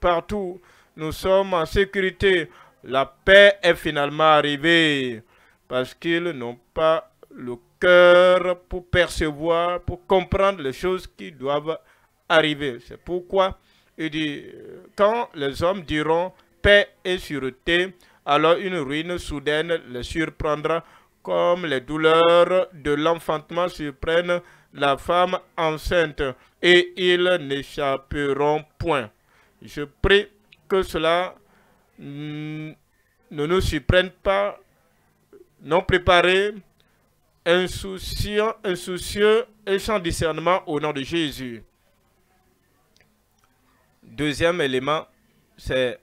partout. Nous sommes en sécurité. La paix est finalement arrivée parce qu'ils n'ont pas le cœur pour percevoir, pour comprendre les choses qui doivent arriver. C'est pourquoi il dit, quand les hommes diront paix et sûreté, alors une ruine soudaine les surprendra comme les douleurs de l'enfantement surprennent la femme enceinte et ils n'échapperont point. Je prie que cela ne nous surprenne pas non préparé, insouciant, insoucieux et sans discernement au nom de Jésus. Deuxième élément, c'est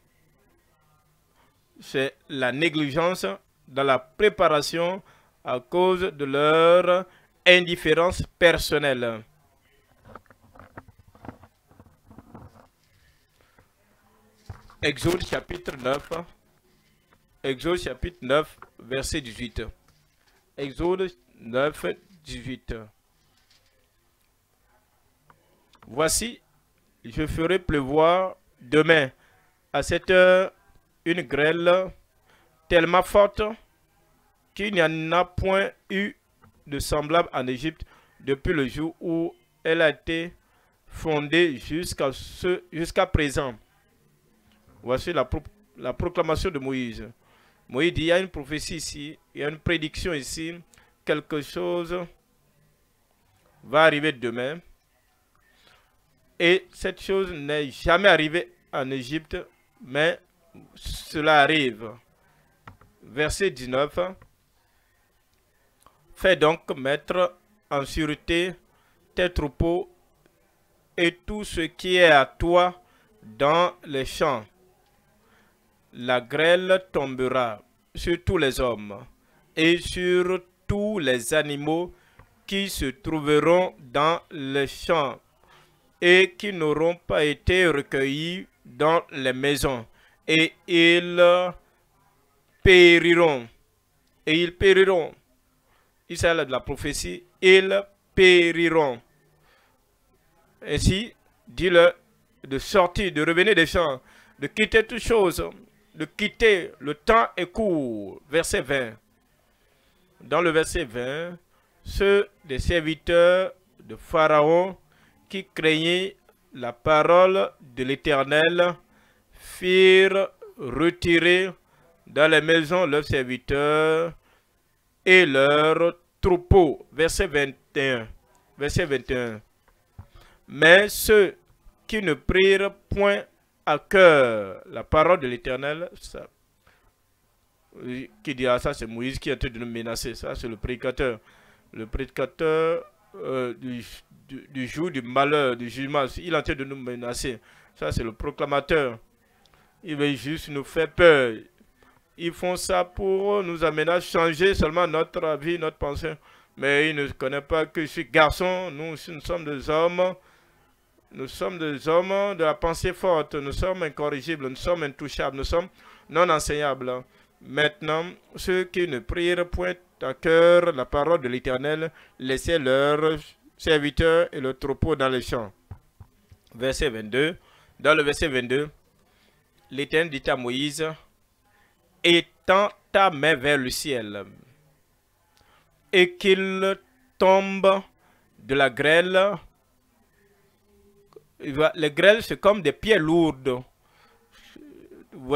la négligence dans la préparation à cause de leur indifférence personnelle. Exode chapitre 9, Exode chapitre 9, verset 18. Exode 9, 18. Voici, je ferai pleuvoir demain à cette heure une grêle tellement forte qu'il n'y en a point eu de semblable en Égypte depuis le jour où elle a été fondée jusqu'à présent. Voici la, la proclamation de Moïse. Moïse dit, il y a une prophétie ici, il y a une prédiction ici, quelque chose va arriver demain. Et cette chose n'est jamais arrivée en Égypte, mais cela arrive. Verset 19. Fais donc mettre en sûreté tes troupeaux et tout ce qui est à toi dans les champs, la grêle tombera sur tous les hommes et sur tous les animaux qui se trouveront dans les champs et qui n'auront pas été recueillis dans les maisons, et ils périront. Et ils périront. Il s'agit de la prophétie, ils périront. Ainsi, dit-le de sortir, de revenir des champs, de quitter toutes choses de quitter, le temps est court. Verset 20. Dans le verset 20, ceux des serviteurs de Pharaon qui craignaient la parole de l'Éternel firent retirer dans les maisons leurs serviteurs et leurs troupeaux. Verset 21. Verset 21. Mais ceux qui ne prirent point à cœur la parole de l'Éternel, ça qui dit, ça c'est Moïse qui est en train de nous menacer, ça c'est le prédicateur. Le prédicateur euh, du, du, du, jour du malheur, du jugement, il est en train de nous menacer. Ça c'est le proclamateur. Il veut juste nous faire peur. Ils font ça pour nous amener à changer seulement notre avis notre pensée. Mais ils ne connaissent pas que je suis garçon, nous, nous sommes des hommes. Nous sommes des hommes de la pensée forte, nous sommes incorrigibles, nous sommes intouchables, nous sommes non enseignables. Maintenant, ceux qui ne prirent point à cœur la parole de l'Éternel, laissaient leurs serviteurs et le troupeau dans les champs. Verset 22. Dans le verset 22, l'Éternel dit à Moïse, étends ta main vers le ciel, et qu'il tombe de la grêle les grêles, c'est comme des pieds lourdes. Vous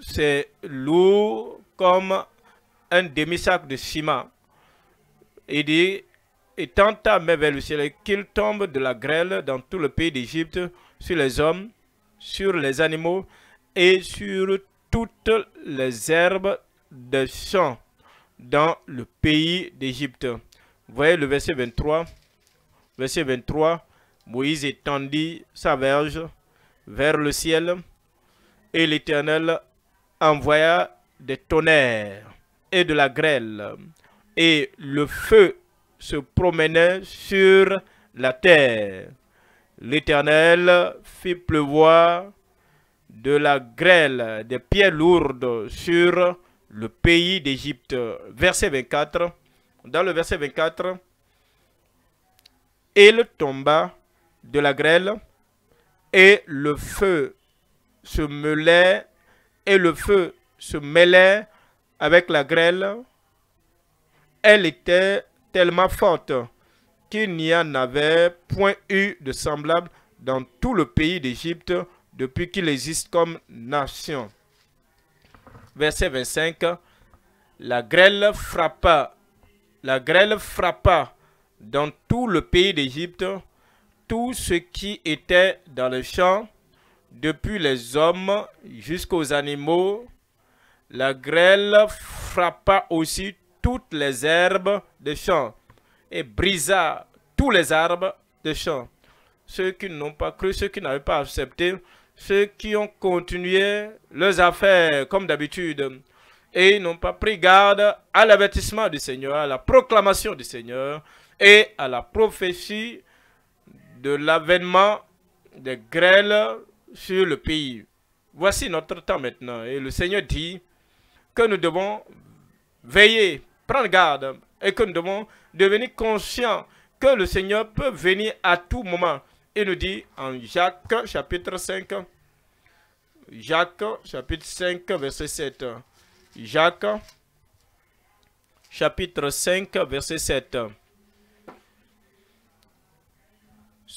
c'est lourd comme un demi-sac de ciment. Il dit, et tenta à vers le ciel, qu'il tombe de la grêle dans tout le pays d'Égypte, sur les hommes, sur les animaux et sur toutes les herbes de sang dans le pays d'Égypte. Voyez le verset 23. Verset 23. Moïse étendit sa verge vers le ciel, et l'Éternel envoya des tonnerres et de la grêle, et le feu se promenait sur la terre. L'Éternel fit pleuvoir de la grêle, des pierres lourdes sur le pays d'Égypte. Verset 24. Dans le verset 24, il tomba de la grêle, et le feu se mêlait, et le feu se mêlait avec la grêle. Elle était tellement forte qu'il n'y en avait point eu de semblable dans tout le pays d'Égypte depuis qu'il existe comme nation. Verset 25. La grêle frappa, la grêle frappa dans tout le pays d'Égypte tout ce qui était dans le champ, depuis les hommes jusqu'aux animaux. La grêle frappa aussi toutes les herbes de champ et brisa tous les arbres de champ. Ceux qui n'ont pas cru, ceux qui n'avaient pas accepté, ceux qui ont continué leurs affaires comme d'habitude et n'ont pas pris garde à l'avertissement du Seigneur, à la proclamation du Seigneur et à la prophétie de l'avènement des grêles sur le pays. Voici notre temps maintenant. Et le Seigneur dit que nous devons veiller, prendre garde et que nous devons devenir conscients que le Seigneur peut venir à tout moment. Il nous dit en Jacques chapitre 5, Jacques chapitre 5 verset 7. Jacques chapitre 5 verset 7.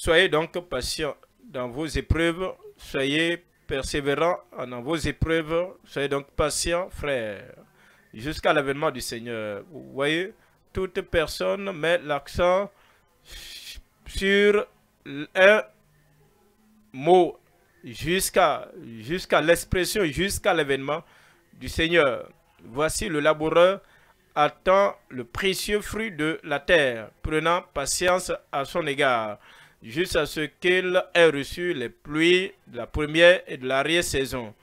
Soyez donc patient dans vos épreuves, soyez persévérants dans vos épreuves, soyez donc patients, frères, jusqu'à l'avènement du Seigneur. Vous voyez, toute personne met l'accent sur un mot jusqu'à jusqu'à l'expression, jusqu'à l'avènement du Seigneur. Voici le laboureur attend le précieux fruit de la terre, prenant patience à son égard jusqu'à ce qu'il ait reçu les pluies de la première et de l'arrière-saison.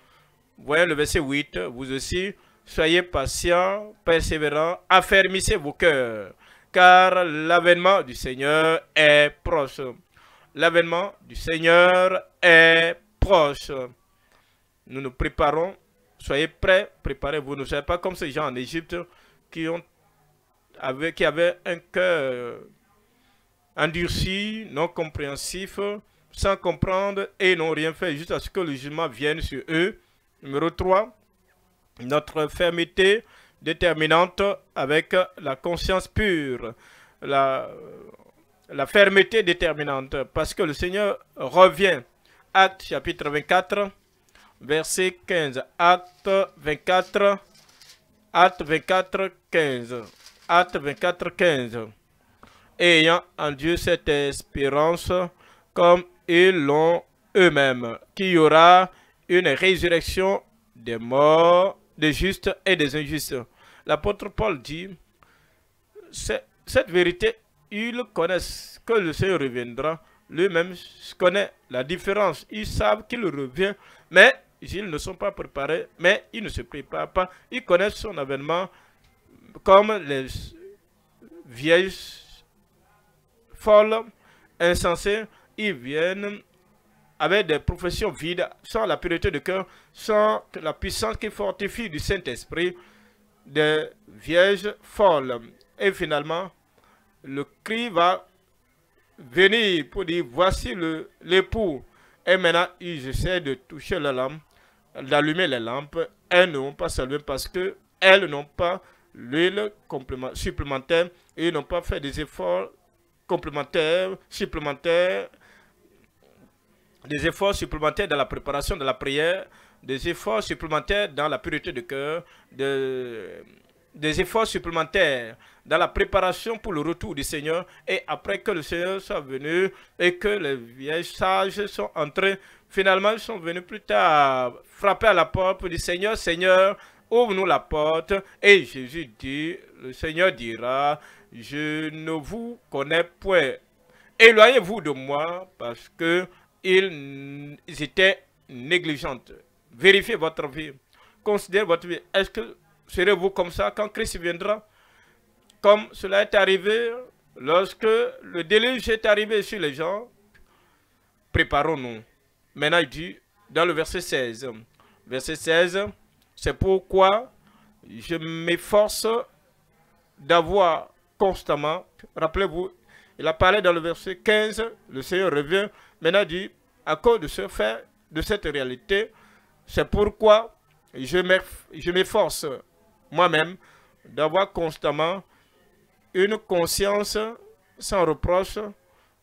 Voyez le verset 8, vous aussi, soyez patients, persévérants, affermissez vos cœurs, car l'avènement du Seigneur est proche. L'avènement du Seigneur est proche. Nous nous préparons, soyez prêts, préparez-vous. Ne soyez pas comme ces gens en Égypte qui, ont, qui avaient un cœur endurcis, non compréhensifs, sans comprendre et n'ont rien fait à ce que le jugement vienne sur eux. Numéro 3, notre fermeté déterminante avec la conscience pure, la, la fermeté déterminante, parce que le Seigneur revient. Acte chapitre 24, verset 15. Acte 24, Acte 24, 15. Acte 24, 15 ayant en Dieu cette espérance comme ils l'ont eux-mêmes, qu'il y aura une résurrection des morts, des justes et des injustes. L'apôtre Paul dit, cette vérité, ils connaissent que le Seigneur reviendra. Lui-même connaît la différence. Ils savent qu'il revient, mais ils ne sont pas préparés, mais ils ne se préparent pas. Ils connaissent son avènement comme les vieilles folles, insensées, ils viennent avec des professions vides, sans la pureté de cœur, sans la puissance qui fortifie du Saint-Esprit, des vierges folles. Et finalement, le cri va venir pour dire, voici l'époux. Et maintenant, ils essaient de toucher la lampe, d'allumer les lampes. Elles vont pas salué parce que elles n'ont pas l'huile supplémentaire et n'ont pas fait des efforts complémentaires, supplémentaires, des efforts supplémentaires dans la préparation de la prière, des efforts supplémentaires dans la pureté du cœur, de, des efforts supplémentaires dans la préparation pour le retour du Seigneur et après que le Seigneur soit venu et que les vieilles sages sont entrés, finalement ils sont venus plus tard frapper à la porte du Seigneur, Seigneur, ouvre-nous la porte. Et Jésus dit, le Seigneur dira, je ne vous connais point. Éloignez-vous de moi parce que ils étaient négligents. Vérifiez votre vie. Considérez votre vie. Est-ce que serez-vous comme ça quand Christ viendra Comme cela est arrivé lorsque le déluge est arrivé sur les gens, préparons-nous. Maintenant, il dit dans le verset 16. Verset 16, c'est pourquoi je m'efforce d'avoir constamment. Rappelez-vous, il a parlé dans le verset 15, le Seigneur revient, a dit, à cause de ce fait, de cette réalité, c'est pourquoi je m'efforce moi-même d'avoir constamment une conscience sans reproche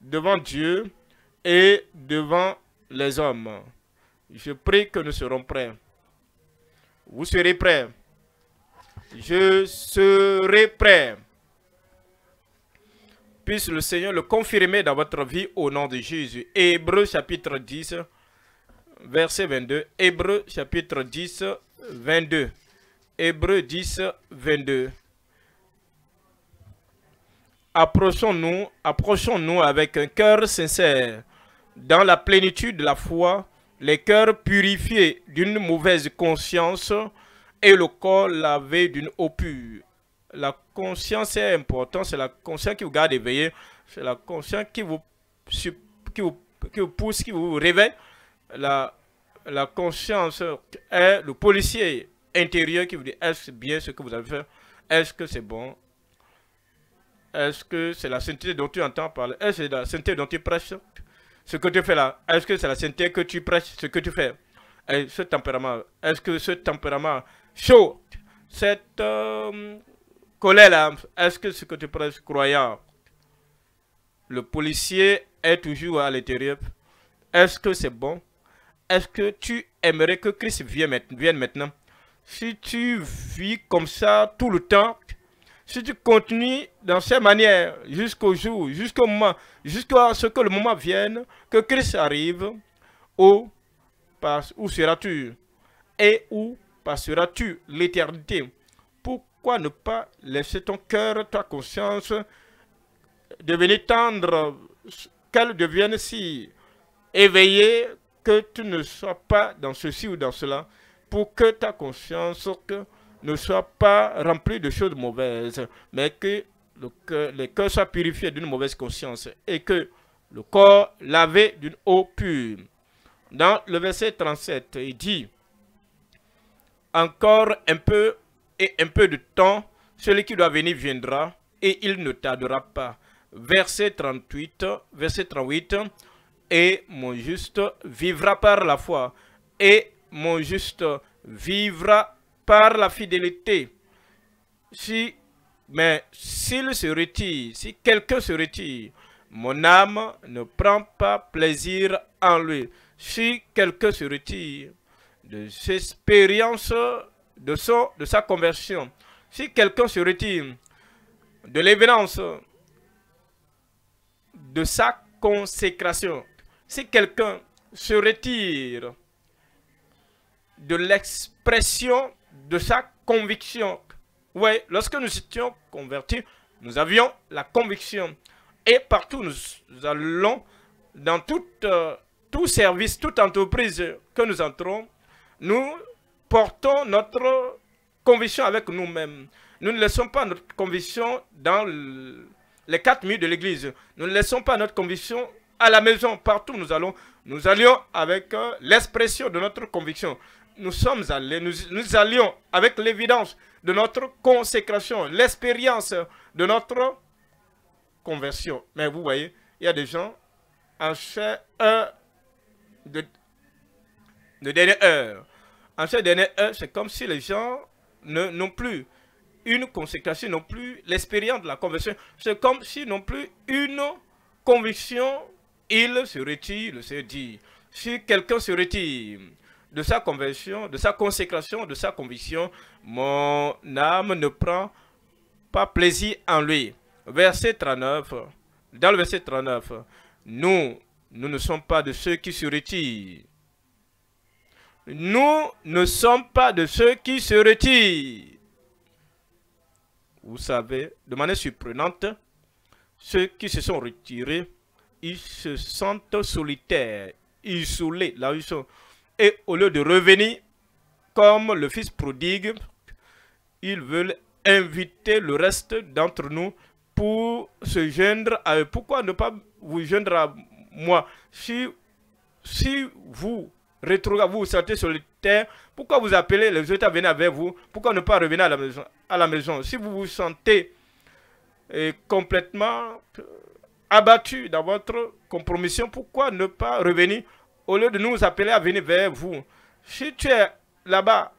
devant Dieu et devant les hommes. Je prie que nous serons prêts. Vous serez prêts. Je serai prêt puisse le Seigneur le confirmer dans votre vie au nom de Jésus. Hébreu chapitre 10, verset 22. Hébreu chapitre 10, 22. Hébreu 10, 22. Approchons-nous, approchons-nous avec un cœur sincère, dans la plénitude de la foi, les cœurs purifiés d'une mauvaise conscience et le corps lavé d'une eau pure. La conscience est important, c'est la conscience qui vous garde éveillé, c'est la conscience qui vous, qui pousse, qui vous réveille. La, la conscience est le policier intérieur qui vous dit est-ce bien ce que vous avez fait Est-ce que c'est bon Est-ce que c'est la santé dont tu entends parler Est-ce que c'est la santé dont tu prêches Ce que tu fais là, est-ce que c'est la santé que tu prêches Ce que tu fais Et ce tempérament, est-ce que ce tempérament chaud, cette euh, Colère est-ce que ce que tu prêches croyant, le policier est toujours à l'intérieur Est-ce que c'est bon Est-ce que tu aimerais que Christ vienne maintenant Si tu vis comme ça tout le temps, si tu continues dans cette manière jusqu'au jour, jusqu'au moment, jusqu'à ce que le moment vienne, que Christ arrive, où, où seras-tu Et où passeras-tu l'éternité ne pas laisser ton cœur, ta conscience devenir tendre, qu'elle devienne si éveillée que tu ne sois pas dans ceci ou dans cela, pour que ta conscience ne soit pas remplie de choses mauvaises, mais que le cœur, les cœurs soit purifiés d'une mauvaise conscience et que le corps lavé d'une eau pure. Dans le verset 37, il dit, encore un peu et un peu de temps, celui qui doit venir viendra et il ne tardera pas. Verset 38, verset 38, et mon juste vivra par la foi, et mon juste vivra par la fidélité. Si, mais s'il se retire, si quelqu'un se retire, mon âme ne prend pas plaisir en lui. Si quelqu'un se retire de ses expériences de, de sa conversion, si quelqu'un se retire de l'évidence de sa consécration, si quelqu'un se retire de l'expression de sa conviction, oui, lorsque nous étions convertis, nous avions la conviction. Et partout, nous allons, dans tout euh, service, toute entreprise que nous entrons, nous portons notre conviction avec nous-mêmes. Nous ne laissons pas notre conviction dans les quatre murs de l'église. Nous ne laissons pas notre conviction à la maison, partout nous allons. Nous allions avec euh, l'expression de notre conviction. Nous sommes allés, nous, allions avec l'évidence de notre consécration, l'expérience de notre conversion. Mais vous voyez, il y a des gens en chair euh, de, de dernière heure en ce dernier c'est comme si les gens n'ont plus une consécration, n'ont plus l'expérience de la conversion. C'est comme si n'ont plus une conviction. Ils se retirent, Seigneur dit. Si quelqu'un se retire de sa conversion, de sa consécration, de sa conviction, mon âme ne prend pas plaisir en lui. Verset 39. Dans le verset 39, nous, nous ne sommes pas de ceux qui se retirent nous ne sommes pas de ceux qui se retirent. Vous savez, de manière surprenante, ceux qui se sont retirés, ils se sentent solitaires, isolés, là ils Et au lieu de revenir, comme le fils prodigue, ils veulent inviter le reste d'entre nous pour se joindre à eux. Pourquoi ne pas vous joindre à moi si, si vous vous, vous sentez solitaire, Pourquoi vous appelez les autres à venir vers vous Pourquoi ne pas revenir à la maison, à la maison Si vous vous sentez euh, complètement euh, abattu dans votre compromission, pourquoi ne pas revenir au lieu de nous appeler à venir vers vous Si tu es là-bas,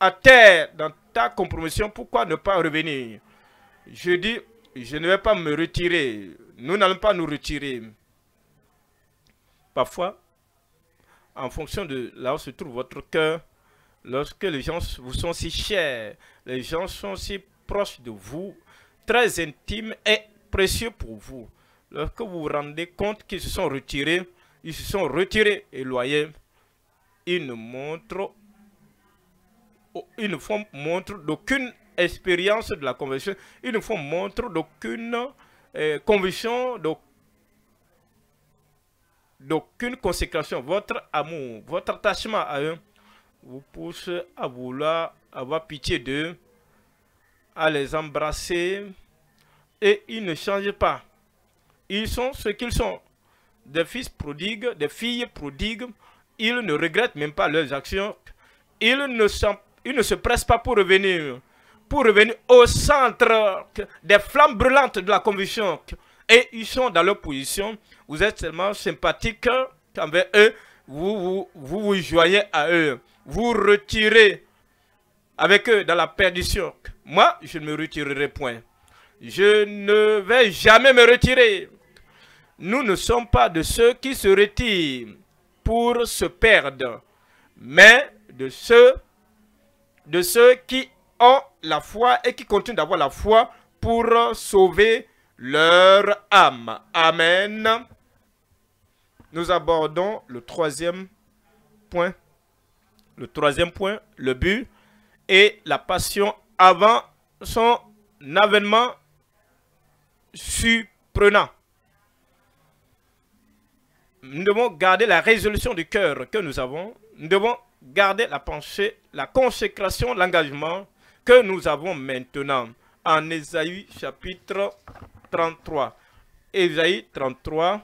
à terre, dans ta compromission, pourquoi ne pas revenir Je dis, je ne vais pas me retirer. Nous n'allons pas nous retirer. Parfois, en fonction de là où se trouve votre cœur, lorsque les gens vous sont si chers, les gens sont si proches de vous, très intimes et précieux pour vous, lorsque vous vous rendez compte qu'ils se sont retirés, ils se sont retirés, éloignés, ils ne montrent, ils ne font montre d'aucune expérience de la convention ils ne font montre d'aucune euh, conviction, d'aucune d'aucune consécration. Votre amour, votre attachement à eux vous pousse à vouloir avoir pitié d'eux, à les embrasser et ils ne changent pas. Ils sont ce qu'ils sont, des fils prodigues, des filles prodigues. Ils ne regrettent même pas leurs actions. Ils ne, ils ne se pressent pas pour revenir, pour revenir au centre des flammes brûlantes de la conviction et ils sont dans leur position. Vous êtes seulement sympathique envers eux. Vous vous, vous, vous joignez à eux. Vous retirez avec eux dans la perdition. Moi, je ne me retirerai point. Je ne vais jamais me retirer. Nous ne sommes pas de ceux qui se retirent pour se perdre, mais de ceux, de ceux qui ont la foi et qui continuent d'avoir la foi pour sauver leur âme. Amen. Nous abordons le troisième point. Le troisième point, le but et la passion avant son avènement surprenant. Nous devons garder la résolution du cœur que nous avons. Nous devons garder la pensée, la consécration, l'engagement que nous avons maintenant. En Ésaïe chapitre 33. Ésaïe 33.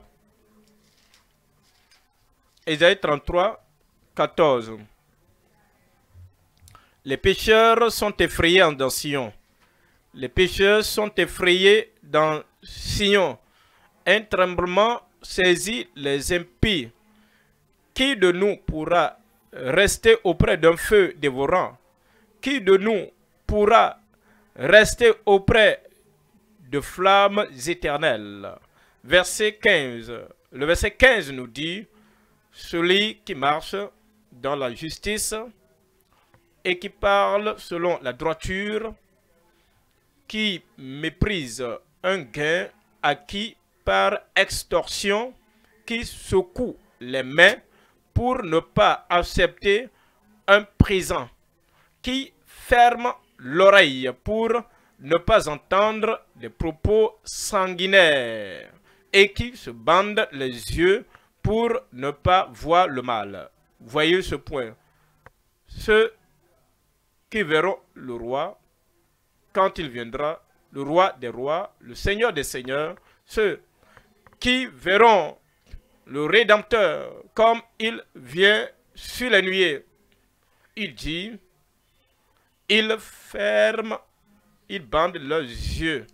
Ésaïe 33, 14. Les pécheurs sont effrayés dans Sion. Les pécheurs sont effrayés dans Sion. Un tremblement saisit les impies. Qui de nous pourra rester auprès d'un feu dévorant? Qui de nous pourra rester auprès de flammes éternelles. Verset 15. Le verset 15 nous dit, celui qui marche dans la justice et qui parle selon la droiture, qui méprise un gain acquis par extorsion, qui secoue les mains pour ne pas accepter un présent, qui ferme l'oreille pour ne pas entendre des propos sanguinaires et qui se bandent les yeux pour ne pas voir le mal. Voyez ce point. Ceux qui verront le roi, quand il viendra, le roi des rois, le seigneur des seigneurs, ceux qui verront le Rédempteur comme il vient sur la nuées. Il dit, il ferme ils bandent leurs yeux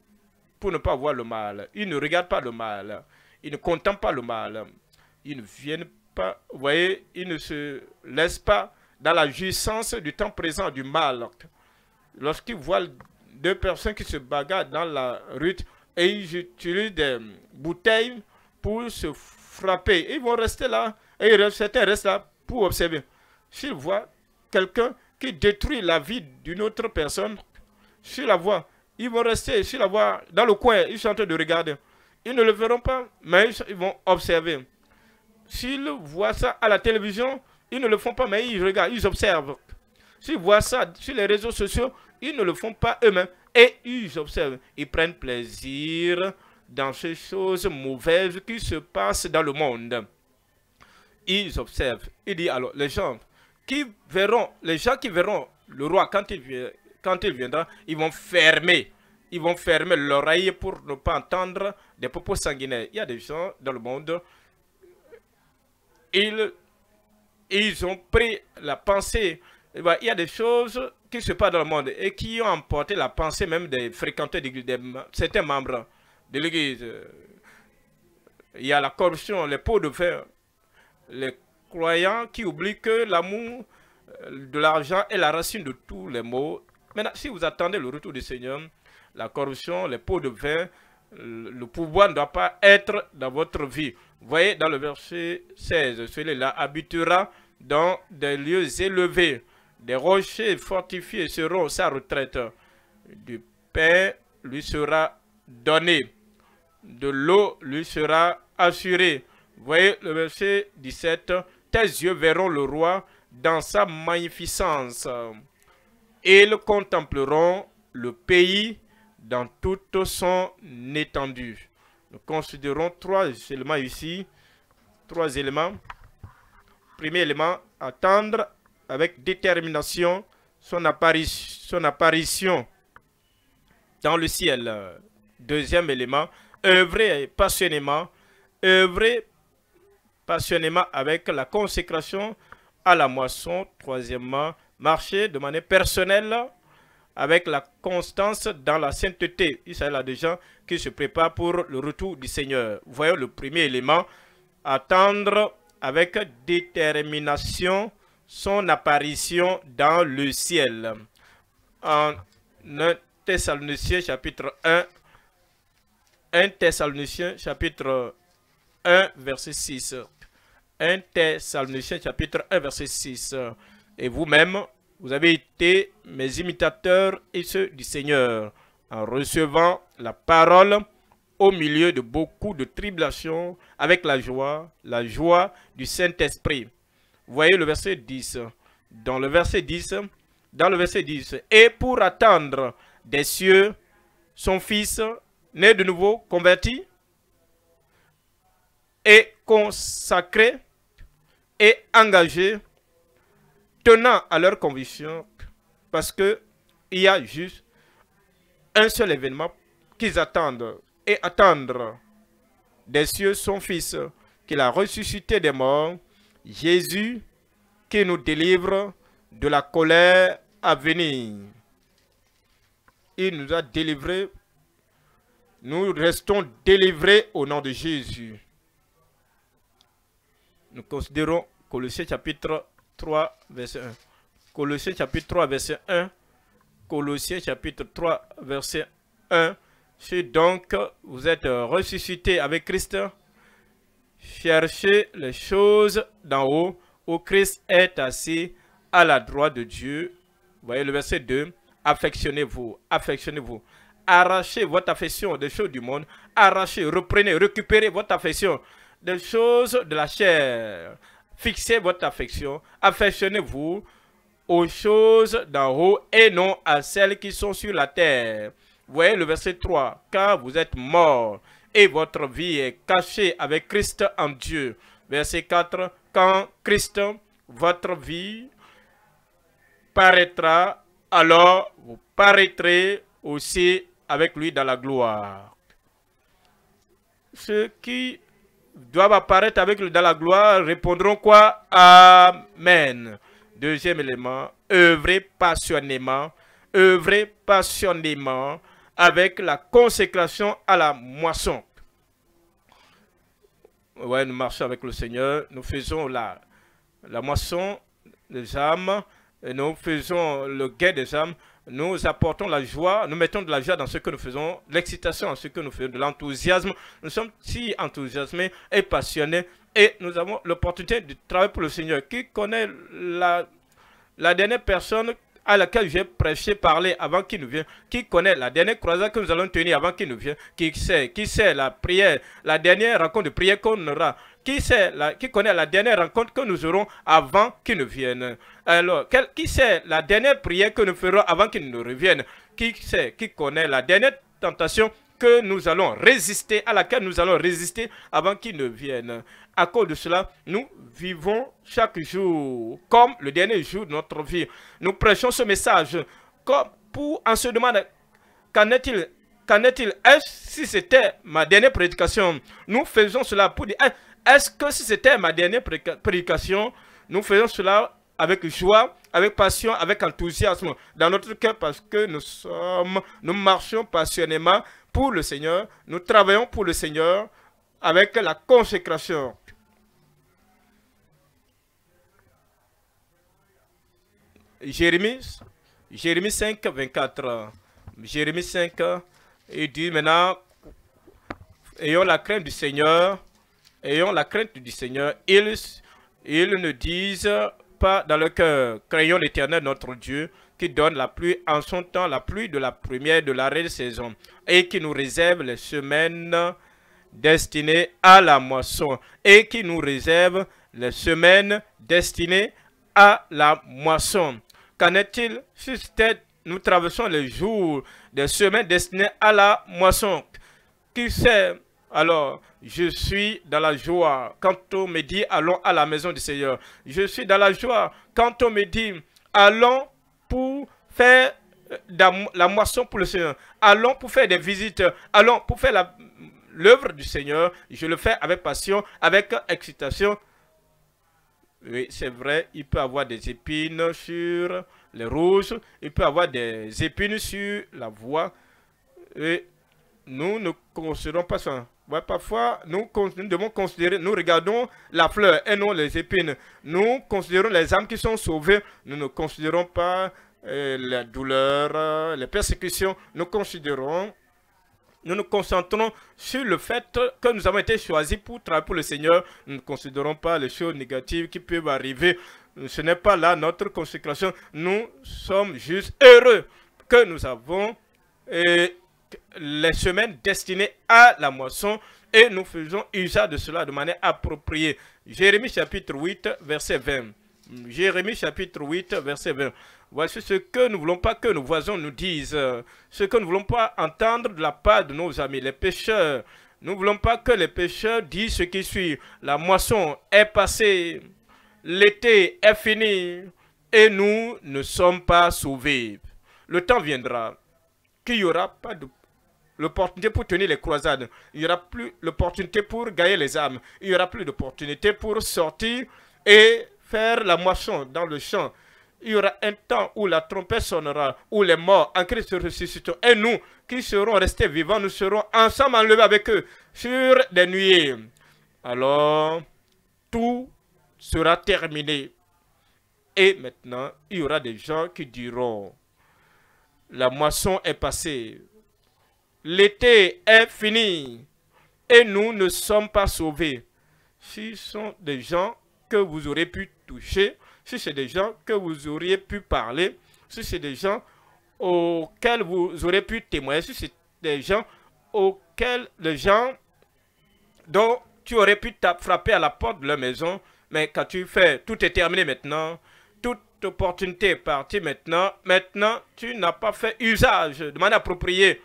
pour ne pas voir le mal. Ils ne regardent pas le mal. Ils ne contemplent pas le mal. Ils ne viennent pas, vous voyez, ils ne se laissent pas dans la jouissance du temps présent du mal. Lorsqu'ils voient deux personnes qui se bagarrent dans la rue et ils utilisent des bouteilles pour se frapper, ils vont rester là et certains restent là pour observer. S'ils voient quelqu'un qui détruit la vie d'une autre personne, sur la voie. Ils vont rester sur la voie, dans le coin, ils sont en train de regarder. Ils ne le verront pas, mais ils, vont observer. S'ils voient ça à la télévision, ils ne le font pas, mais ils regardent, ils observent. S'ils voient ça sur les réseaux sociaux, ils ne le font pas eux-mêmes. Et ils observent, ils prennent plaisir dans ces choses mauvaises qui se passent dans le monde. Ils observent. Il dit alors, les gens qui verront, les gens qui verront le roi quand il, quand il viendra, ils vont fermer. Ils vont fermer l'oreille pour ne pas entendre des propos sanguinaires. Il y a des gens dans le monde, ils, ils ont pris la pensée. Il y a des choses qui se passent dans le monde et qui ont emporté la pensée même des fréquenteurs de certains membres de l'église. Il y a la corruption, les pots de fer, les croyants qui oublient que l'amour euh, de l'argent est la racine de tous les maux Maintenant, si vous attendez le retour du Seigneur, la corruption, les pots de vin, le pouvoir ne doit pas être dans votre vie. voyez dans le verset 16, celui-là habitera dans des lieux élevés. Des rochers fortifiés seront sa retraite. Du pain lui sera donné. De l'eau lui sera assurée. voyez le verset 17. Tes yeux verront le roi dans sa magnificence ils contempleront le pays dans toute son étendue. Nous considérons trois éléments ici, trois éléments. Premier élément, attendre avec détermination son, son apparition dans le ciel. Deuxième élément, œuvrer passionnément, œuvrer passionnément avec la consécration à la moisson. Troisièmement, marcher de manière personnelle avec la constance dans la sainteté. Il s'agit là des gens qui se préparent pour le retour du Seigneur. Voyons le premier élément, attendre avec détermination son apparition dans le ciel. En 1 Thessaloniciens chapitre 1, 1 Thessaloniciens chapitre 1 verset 6. 1 Thessaloniciens chapitre 1 verset 6 et vous-même, vous avez été mes imitateurs et ceux du Seigneur, en recevant la parole au milieu de beaucoup de tribulations, avec la joie, la joie du Saint-Esprit. Voyez le verset 10. Dans le verset 10, dans le verset 10, et pour attendre des cieux son fils, né de nouveau, converti et consacré et engagé tenant à leur conviction, parce qu'il y a juste un seul événement qu'ils attendent, et attendre des cieux son Fils, qu'il a ressuscité des morts, Jésus qui nous délivre de la colère à venir. Il nous a délivrés, nous restons délivrés au nom de Jésus. Nous considérons Colossiens chapitre 3, verset 1. Colossiens chapitre 3, verset 1. Colossiens chapitre 3, verset 1. Si donc vous êtes ressuscité avec Christ, cherchez les choses d'en haut, où Christ est assis à la droite de Dieu. voyez le verset 2. Affectionnez-vous, affectionnez-vous. Arrachez votre affection des choses du monde. Arrachez, reprenez, récupérez votre affection des choses de la chair. Fixez votre affection, affectionnez-vous aux choses d'en haut et non à celles qui sont sur la terre. Voyez le verset 3. Car vous êtes mort et votre vie est cachée avec Christ en Dieu. Verset 4. Quand Christ, votre vie, paraîtra, alors vous paraîtrez aussi avec lui dans la gloire. Ce qui doivent apparaître avec le dans la gloire répondront quoi Amen. Deuxième élément, œuvrer passionnément, œuvrer passionnément avec la consécration à la moisson. Oui, nous marchons avec le Seigneur, nous faisons la, la moisson des âmes, et nous faisons le guet des âmes, nous apportons la joie, nous mettons de la joie dans ce que nous faisons, l'excitation dans ce que nous faisons, de l'enthousiasme. Nous sommes si enthousiasmés et passionnés et nous avons l'opportunité de travailler pour le Seigneur. Qui connaît la, la dernière personne à laquelle j'ai prêché, parlé avant qu'il nous vienne, qui connaît la dernière croisade que nous allons tenir avant qu'il nous vienne, qui sait, qui sait la prière, la dernière rencontre de prière qu'on aura, qui, sait qui connaît la dernière rencontre que nous aurons avant qu'il ne vienne Alors, qui sait la dernière prière que nous ferons avant qu'il ne revienne Qui sait, qui connaît la dernière tentation que nous allons résister, à laquelle nous allons résister avant qu'il ne vienne. À cause de cela, nous vivons chaque jour comme le dernier jour de notre vie. Nous prêchons ce message comme pour en se demander qu'en est-il Qu'en est-il Est-ce si c'était ma dernière prédication Nous faisons cela pour dire hein, est-ce que si c'était ma dernière prédication, nous faisons cela avec joie, avec passion, avec enthousiasme dans notre cœur parce que nous sommes, nous marchons passionnément pour le Seigneur, nous travaillons pour le Seigneur avec la consécration. Jérémie, Jérémie 5, 24. Jérémie 5, il dit maintenant, ayons la crainte du Seigneur ayant la crainte du Seigneur, ils, ils ne disent pas dans le cœur, craignons l'Éternel notre Dieu, qui donne la pluie en son temps, la pluie de la première de la réelle saison, et qui nous réserve les semaines destinées à la moisson, et qui nous réserve les semaines destinées à la moisson. Qu'en est-il si nous traversons les jours des semaines destinées à la moisson qui sait alors, je suis dans la joie quand on me dit allons à la maison du Seigneur. Je suis dans la joie quand on me dit allons pour faire euh, la moisson pour le Seigneur. Allons pour faire des visites. Allons pour faire l'œuvre du Seigneur. Je le fais avec passion, avec excitation. Oui, c'est vrai, il peut avoir des épines sur les rouges, il peut avoir des épines sur la voie. Et nous ne considérons pas ça. Ouais, parfois, nous, devons considérer, nous regardons la fleur et non les épines. Nous considérons les âmes qui sont sauvées. Nous ne considérons pas euh, la douleur, euh, les persécutions. Nous considérons, nous nous concentrons sur le fait que nous avons été choisis pour travailler pour le Seigneur. Nous ne considérons pas les choses négatives qui peuvent arriver. Ce n'est pas là notre consécration. Nous sommes juste heureux que nous avons euh, les semaines destinées à la moisson et nous faisons usage de cela de manière appropriée. Jérémie chapitre 8, verset 20. Jérémie chapitre 8, verset 20. Voici ce que nous ne voulons pas que nos voisins nous disent, ce que nous ne voulons pas entendre de la part de nos amis, les pécheurs. Nous ne voulons pas que les pécheurs disent ce qui suit. La moisson est passée, l'été est fini et nous ne sommes pas sauvés. Le temps viendra qu'il n'y aura pas de l'opportunité pour tenir les croisades. Il n'y aura plus l'opportunité pour gagner les âmes. Il n'y aura plus d'opportunité pour sortir et faire la moisson dans le champ. Il y aura un temps où la trompette sonnera, où les morts en Christ ressusciteront. Et nous qui serons restés vivants, nous serons ensemble enlevés avec eux sur des nuées. Alors, tout sera terminé. Et maintenant, il y aura des gens qui diront, la moisson est passée, L'été est fini et nous ne sommes pas sauvés. Si ce sont des gens que vous aurez pu toucher, si c'est des gens que vous auriez pu parler, si sont des gens auxquels vous aurez pu témoigner, si c'est des gens auxquels les gens dont tu aurais pu frapper à la porte de leur maison, mais quand tu fais Tout est terminé maintenant. Toute opportunité est partie maintenant. Maintenant, tu n'as pas fait usage de manière appropriée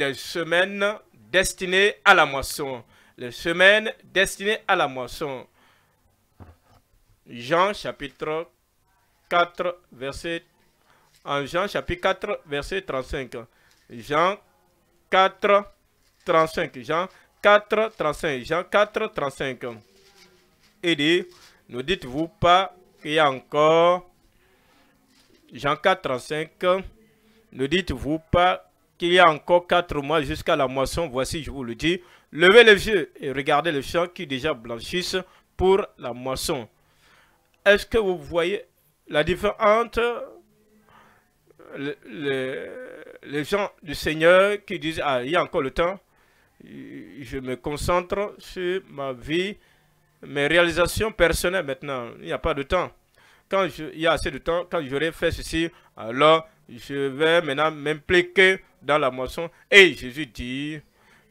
des semaines destinées à la moisson. Les semaines destinées à la moisson. Jean chapitre 4, verset... En Jean chapitre 4, verset 35. Jean 4, 35. Jean 4, 35. Jean 4, 35. Il dit, ne dites-vous pas qu'il y a encore... Jean 4, 35. Ne dites-vous pas qu'il y a encore quatre mois jusqu'à la moisson, voici je vous le dis, levez les yeux et regardez les champs qui déjà blanchissent pour la moisson. Est-ce que vous voyez la différence entre les gens du Seigneur qui disent, ah, il y a encore le temps, je me concentre sur ma vie, mes réalisations personnelles maintenant, il n'y a pas de temps. Quand il y a assez de temps, quand j'aurai fait ceci, alors je vais maintenant m'impliquer dans la moisson. Et Jésus dit,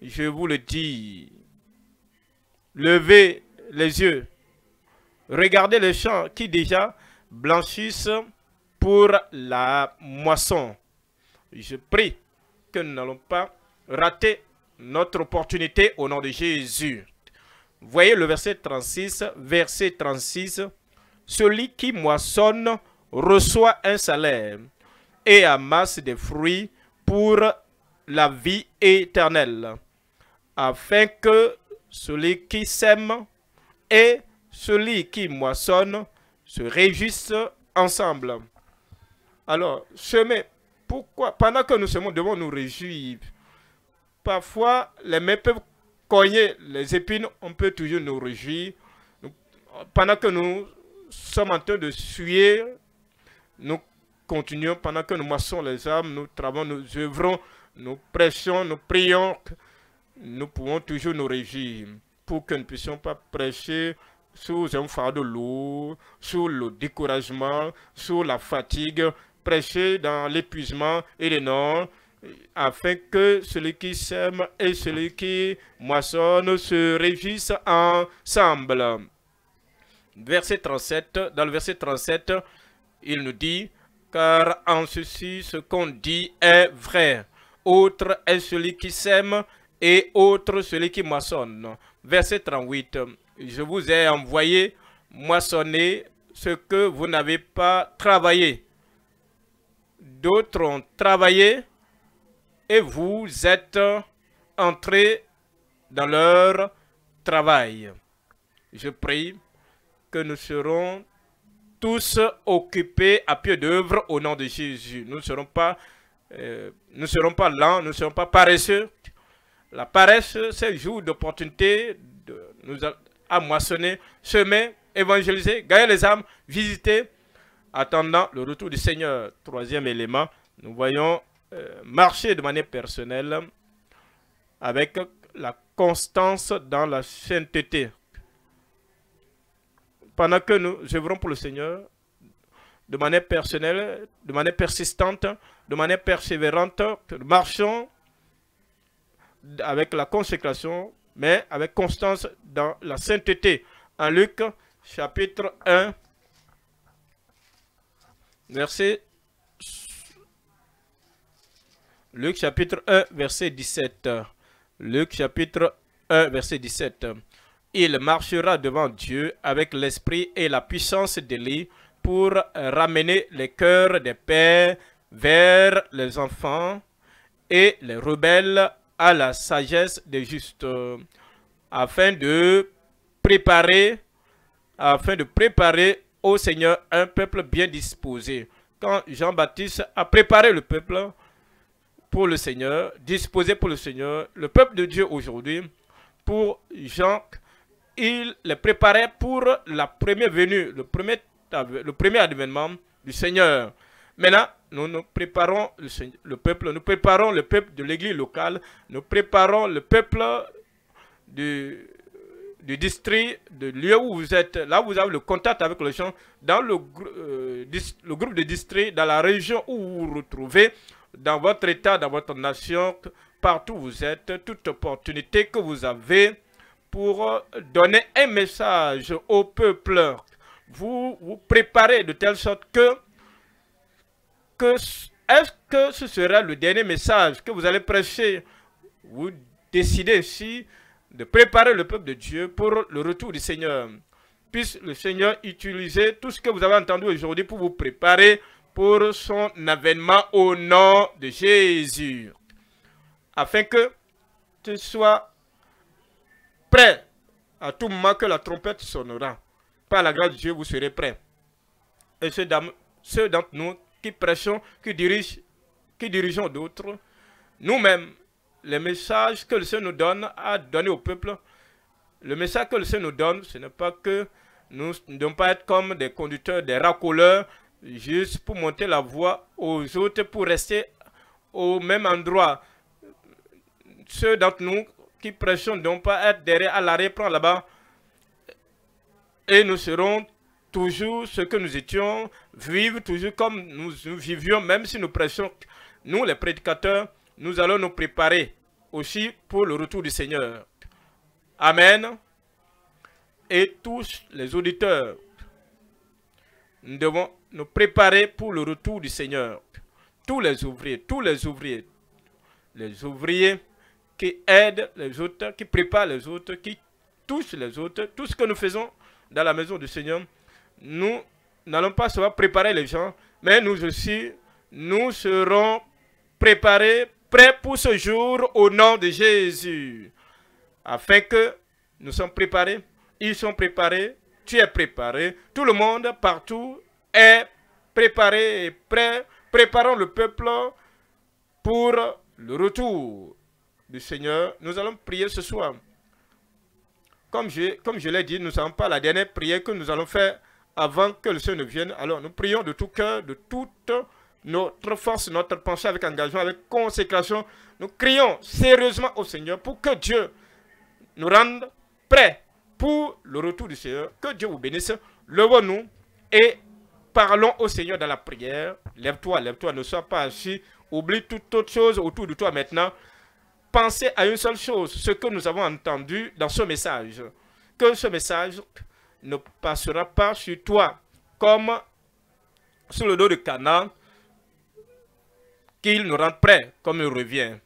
je vous le dis, levez les yeux, regardez les champs qui déjà blanchissent pour la moisson. Je prie que nous n'allons pas rater notre opportunité au nom de Jésus. Voyez le verset 36, verset 36. Celui qui moissonne reçoit un salaire et amasse des fruits pour la vie éternelle, afin que celui qui sème et celui qui moissonne se réjouissent ensemble. Alors, semer, pourquoi Pendant que nous semons, devons nous réjouir. Parfois, les mains peuvent cogner les épines, on peut toujours nous réjouir. pendant que nous sommes en train de suer, nous continuons pendant que nous moissons les âmes, nous travaillons, nous œuvrons, nous prêchons, nous prions, nous pouvons toujours nous régir pour que nous ne puissions pas prêcher sous un fardeau lourd, sous le découragement, sous la fatigue, prêcher dans l'épuisement et les non, afin que celui qui sème et celui qui moissonne se régissent ensemble. Verset 37, dans le verset 37, il nous dit car en ceci ce qu'on dit est vrai. Autre est celui qui sème et autre celui qui moissonne. Verset 38. Je vous ai envoyé moissonner ce que vous n'avez pas travaillé. D'autres ont travaillé et vous êtes entrés dans leur travail. Je prie que nous serons tous occupés à pied d'œuvre au nom de Jésus. Nous ne serons pas, euh, serons pas lents, nous ne serons pas paresseux. La paresse, c'est jour d'opportunité de nous à moissonner, semer, évangéliser, gagner les âmes, visiter, attendant le retour du Seigneur. Troisième élément, nous voyons euh, marcher de manière personnelle avec la constance dans la sainteté pendant que nous œuvrons pour le Seigneur de manière personnelle, de manière persistante, de manière persévérante, marchons avec la consécration, mais avec constance dans la sainteté. En Luc chapitre 1, verset Luc chapitre 1, verset 17. Luc chapitre 1, verset 17. Il marchera devant Dieu avec l'esprit et la puissance d'Élie pour euh, ramener les cœurs des pères vers les enfants et les rebelles à la sagesse des justes, afin de préparer, afin de préparer au Seigneur un peuple bien disposé. Quand Jean-Baptiste a préparé le peuple pour le Seigneur, disposé pour le Seigneur, le peuple de Dieu aujourd'hui, pour Jean, il les préparait pour la première venue, le premier, le premier advénement du Seigneur. Maintenant, nous, nous préparons le, peuple, nous préparons le peuple de l'église locale, nous préparons le peuple du, du district, du lieu où vous êtes, là vous avez le contact avec le gens, dans le, euh, le groupe de district, dans la région où vous vous retrouvez, dans votre état, dans votre nation, partout où vous êtes, toute opportunité que vous avez, pour euh, donner un message au peuple. Vous vous préparez de telle sorte que, est-ce que ce sera le dernier message que vous allez prêcher Vous décidez ici de préparer le peuple de Dieu pour le retour du Seigneur. Puisse le Seigneur utiliser tout ce que vous avez entendu aujourd'hui pour vous préparer pour son avènement au nom de Jésus. Afin que ce soit prêts à tout moment que la trompette sonnera. Par la grâce de Dieu, vous serez prêt. Et ceux d'entre nous qui prêchons, qui dirigent, qui dirigeons d'autres, nous-mêmes, les messages que le Seigneur nous donne à donner au peuple, le message que le Seigneur nous donne, ce n'est pas que nous ne devons pas être comme des conducteurs, des racoleurs, juste pour monter la voie aux autres, pour rester au même endroit. Ceux d'entre nous qui prêchons donc pas être derrière à l'arrêt prend là-bas. Et nous serons toujours ce que nous étions, vivre toujours comme nous vivions, même si nous prêchons, nous les prédicateurs, nous allons nous préparer aussi pour le retour du Seigneur. Amen. Et tous les auditeurs, nous devons nous préparer pour le retour du Seigneur. Tous les ouvriers, tous les ouvriers, les ouvriers qui aide les autres, qui prépare les autres, qui touche les autres. Tout ce que nous faisons dans la maison du Seigneur, nous n'allons pas seulement préparer les gens, mais nous aussi, nous serons préparés, prêts pour ce jour au nom de Jésus. Afin que nous sommes préparés, ils sont préparés, tu es préparé, tout le monde partout est préparé et prêt. Préparons le peuple pour le retour du Seigneur. Nous allons prier ce soir. Comme je, comme je l'ai dit, nous sommes pas la dernière prière que nous allons faire avant que le Seigneur ne vienne. Alors nous prions de tout cœur, de toute notre force, notre pensée, avec engagement, avec consécration. Nous crions sérieusement au Seigneur pour que Dieu nous rende prêts pour le retour du Seigneur. Que Dieu vous bénisse. Levons-nous et parlons au Seigneur dans la prière. Lève-toi, lève-toi, ne sois pas assis. Oublie toute autre chose autour de toi maintenant. Pensez à une seule chose, ce que nous avons entendu dans ce message. Que ce message ne passera pas sur toi comme sur le dos de Canaan, qu'il nous rend prêt comme il revient.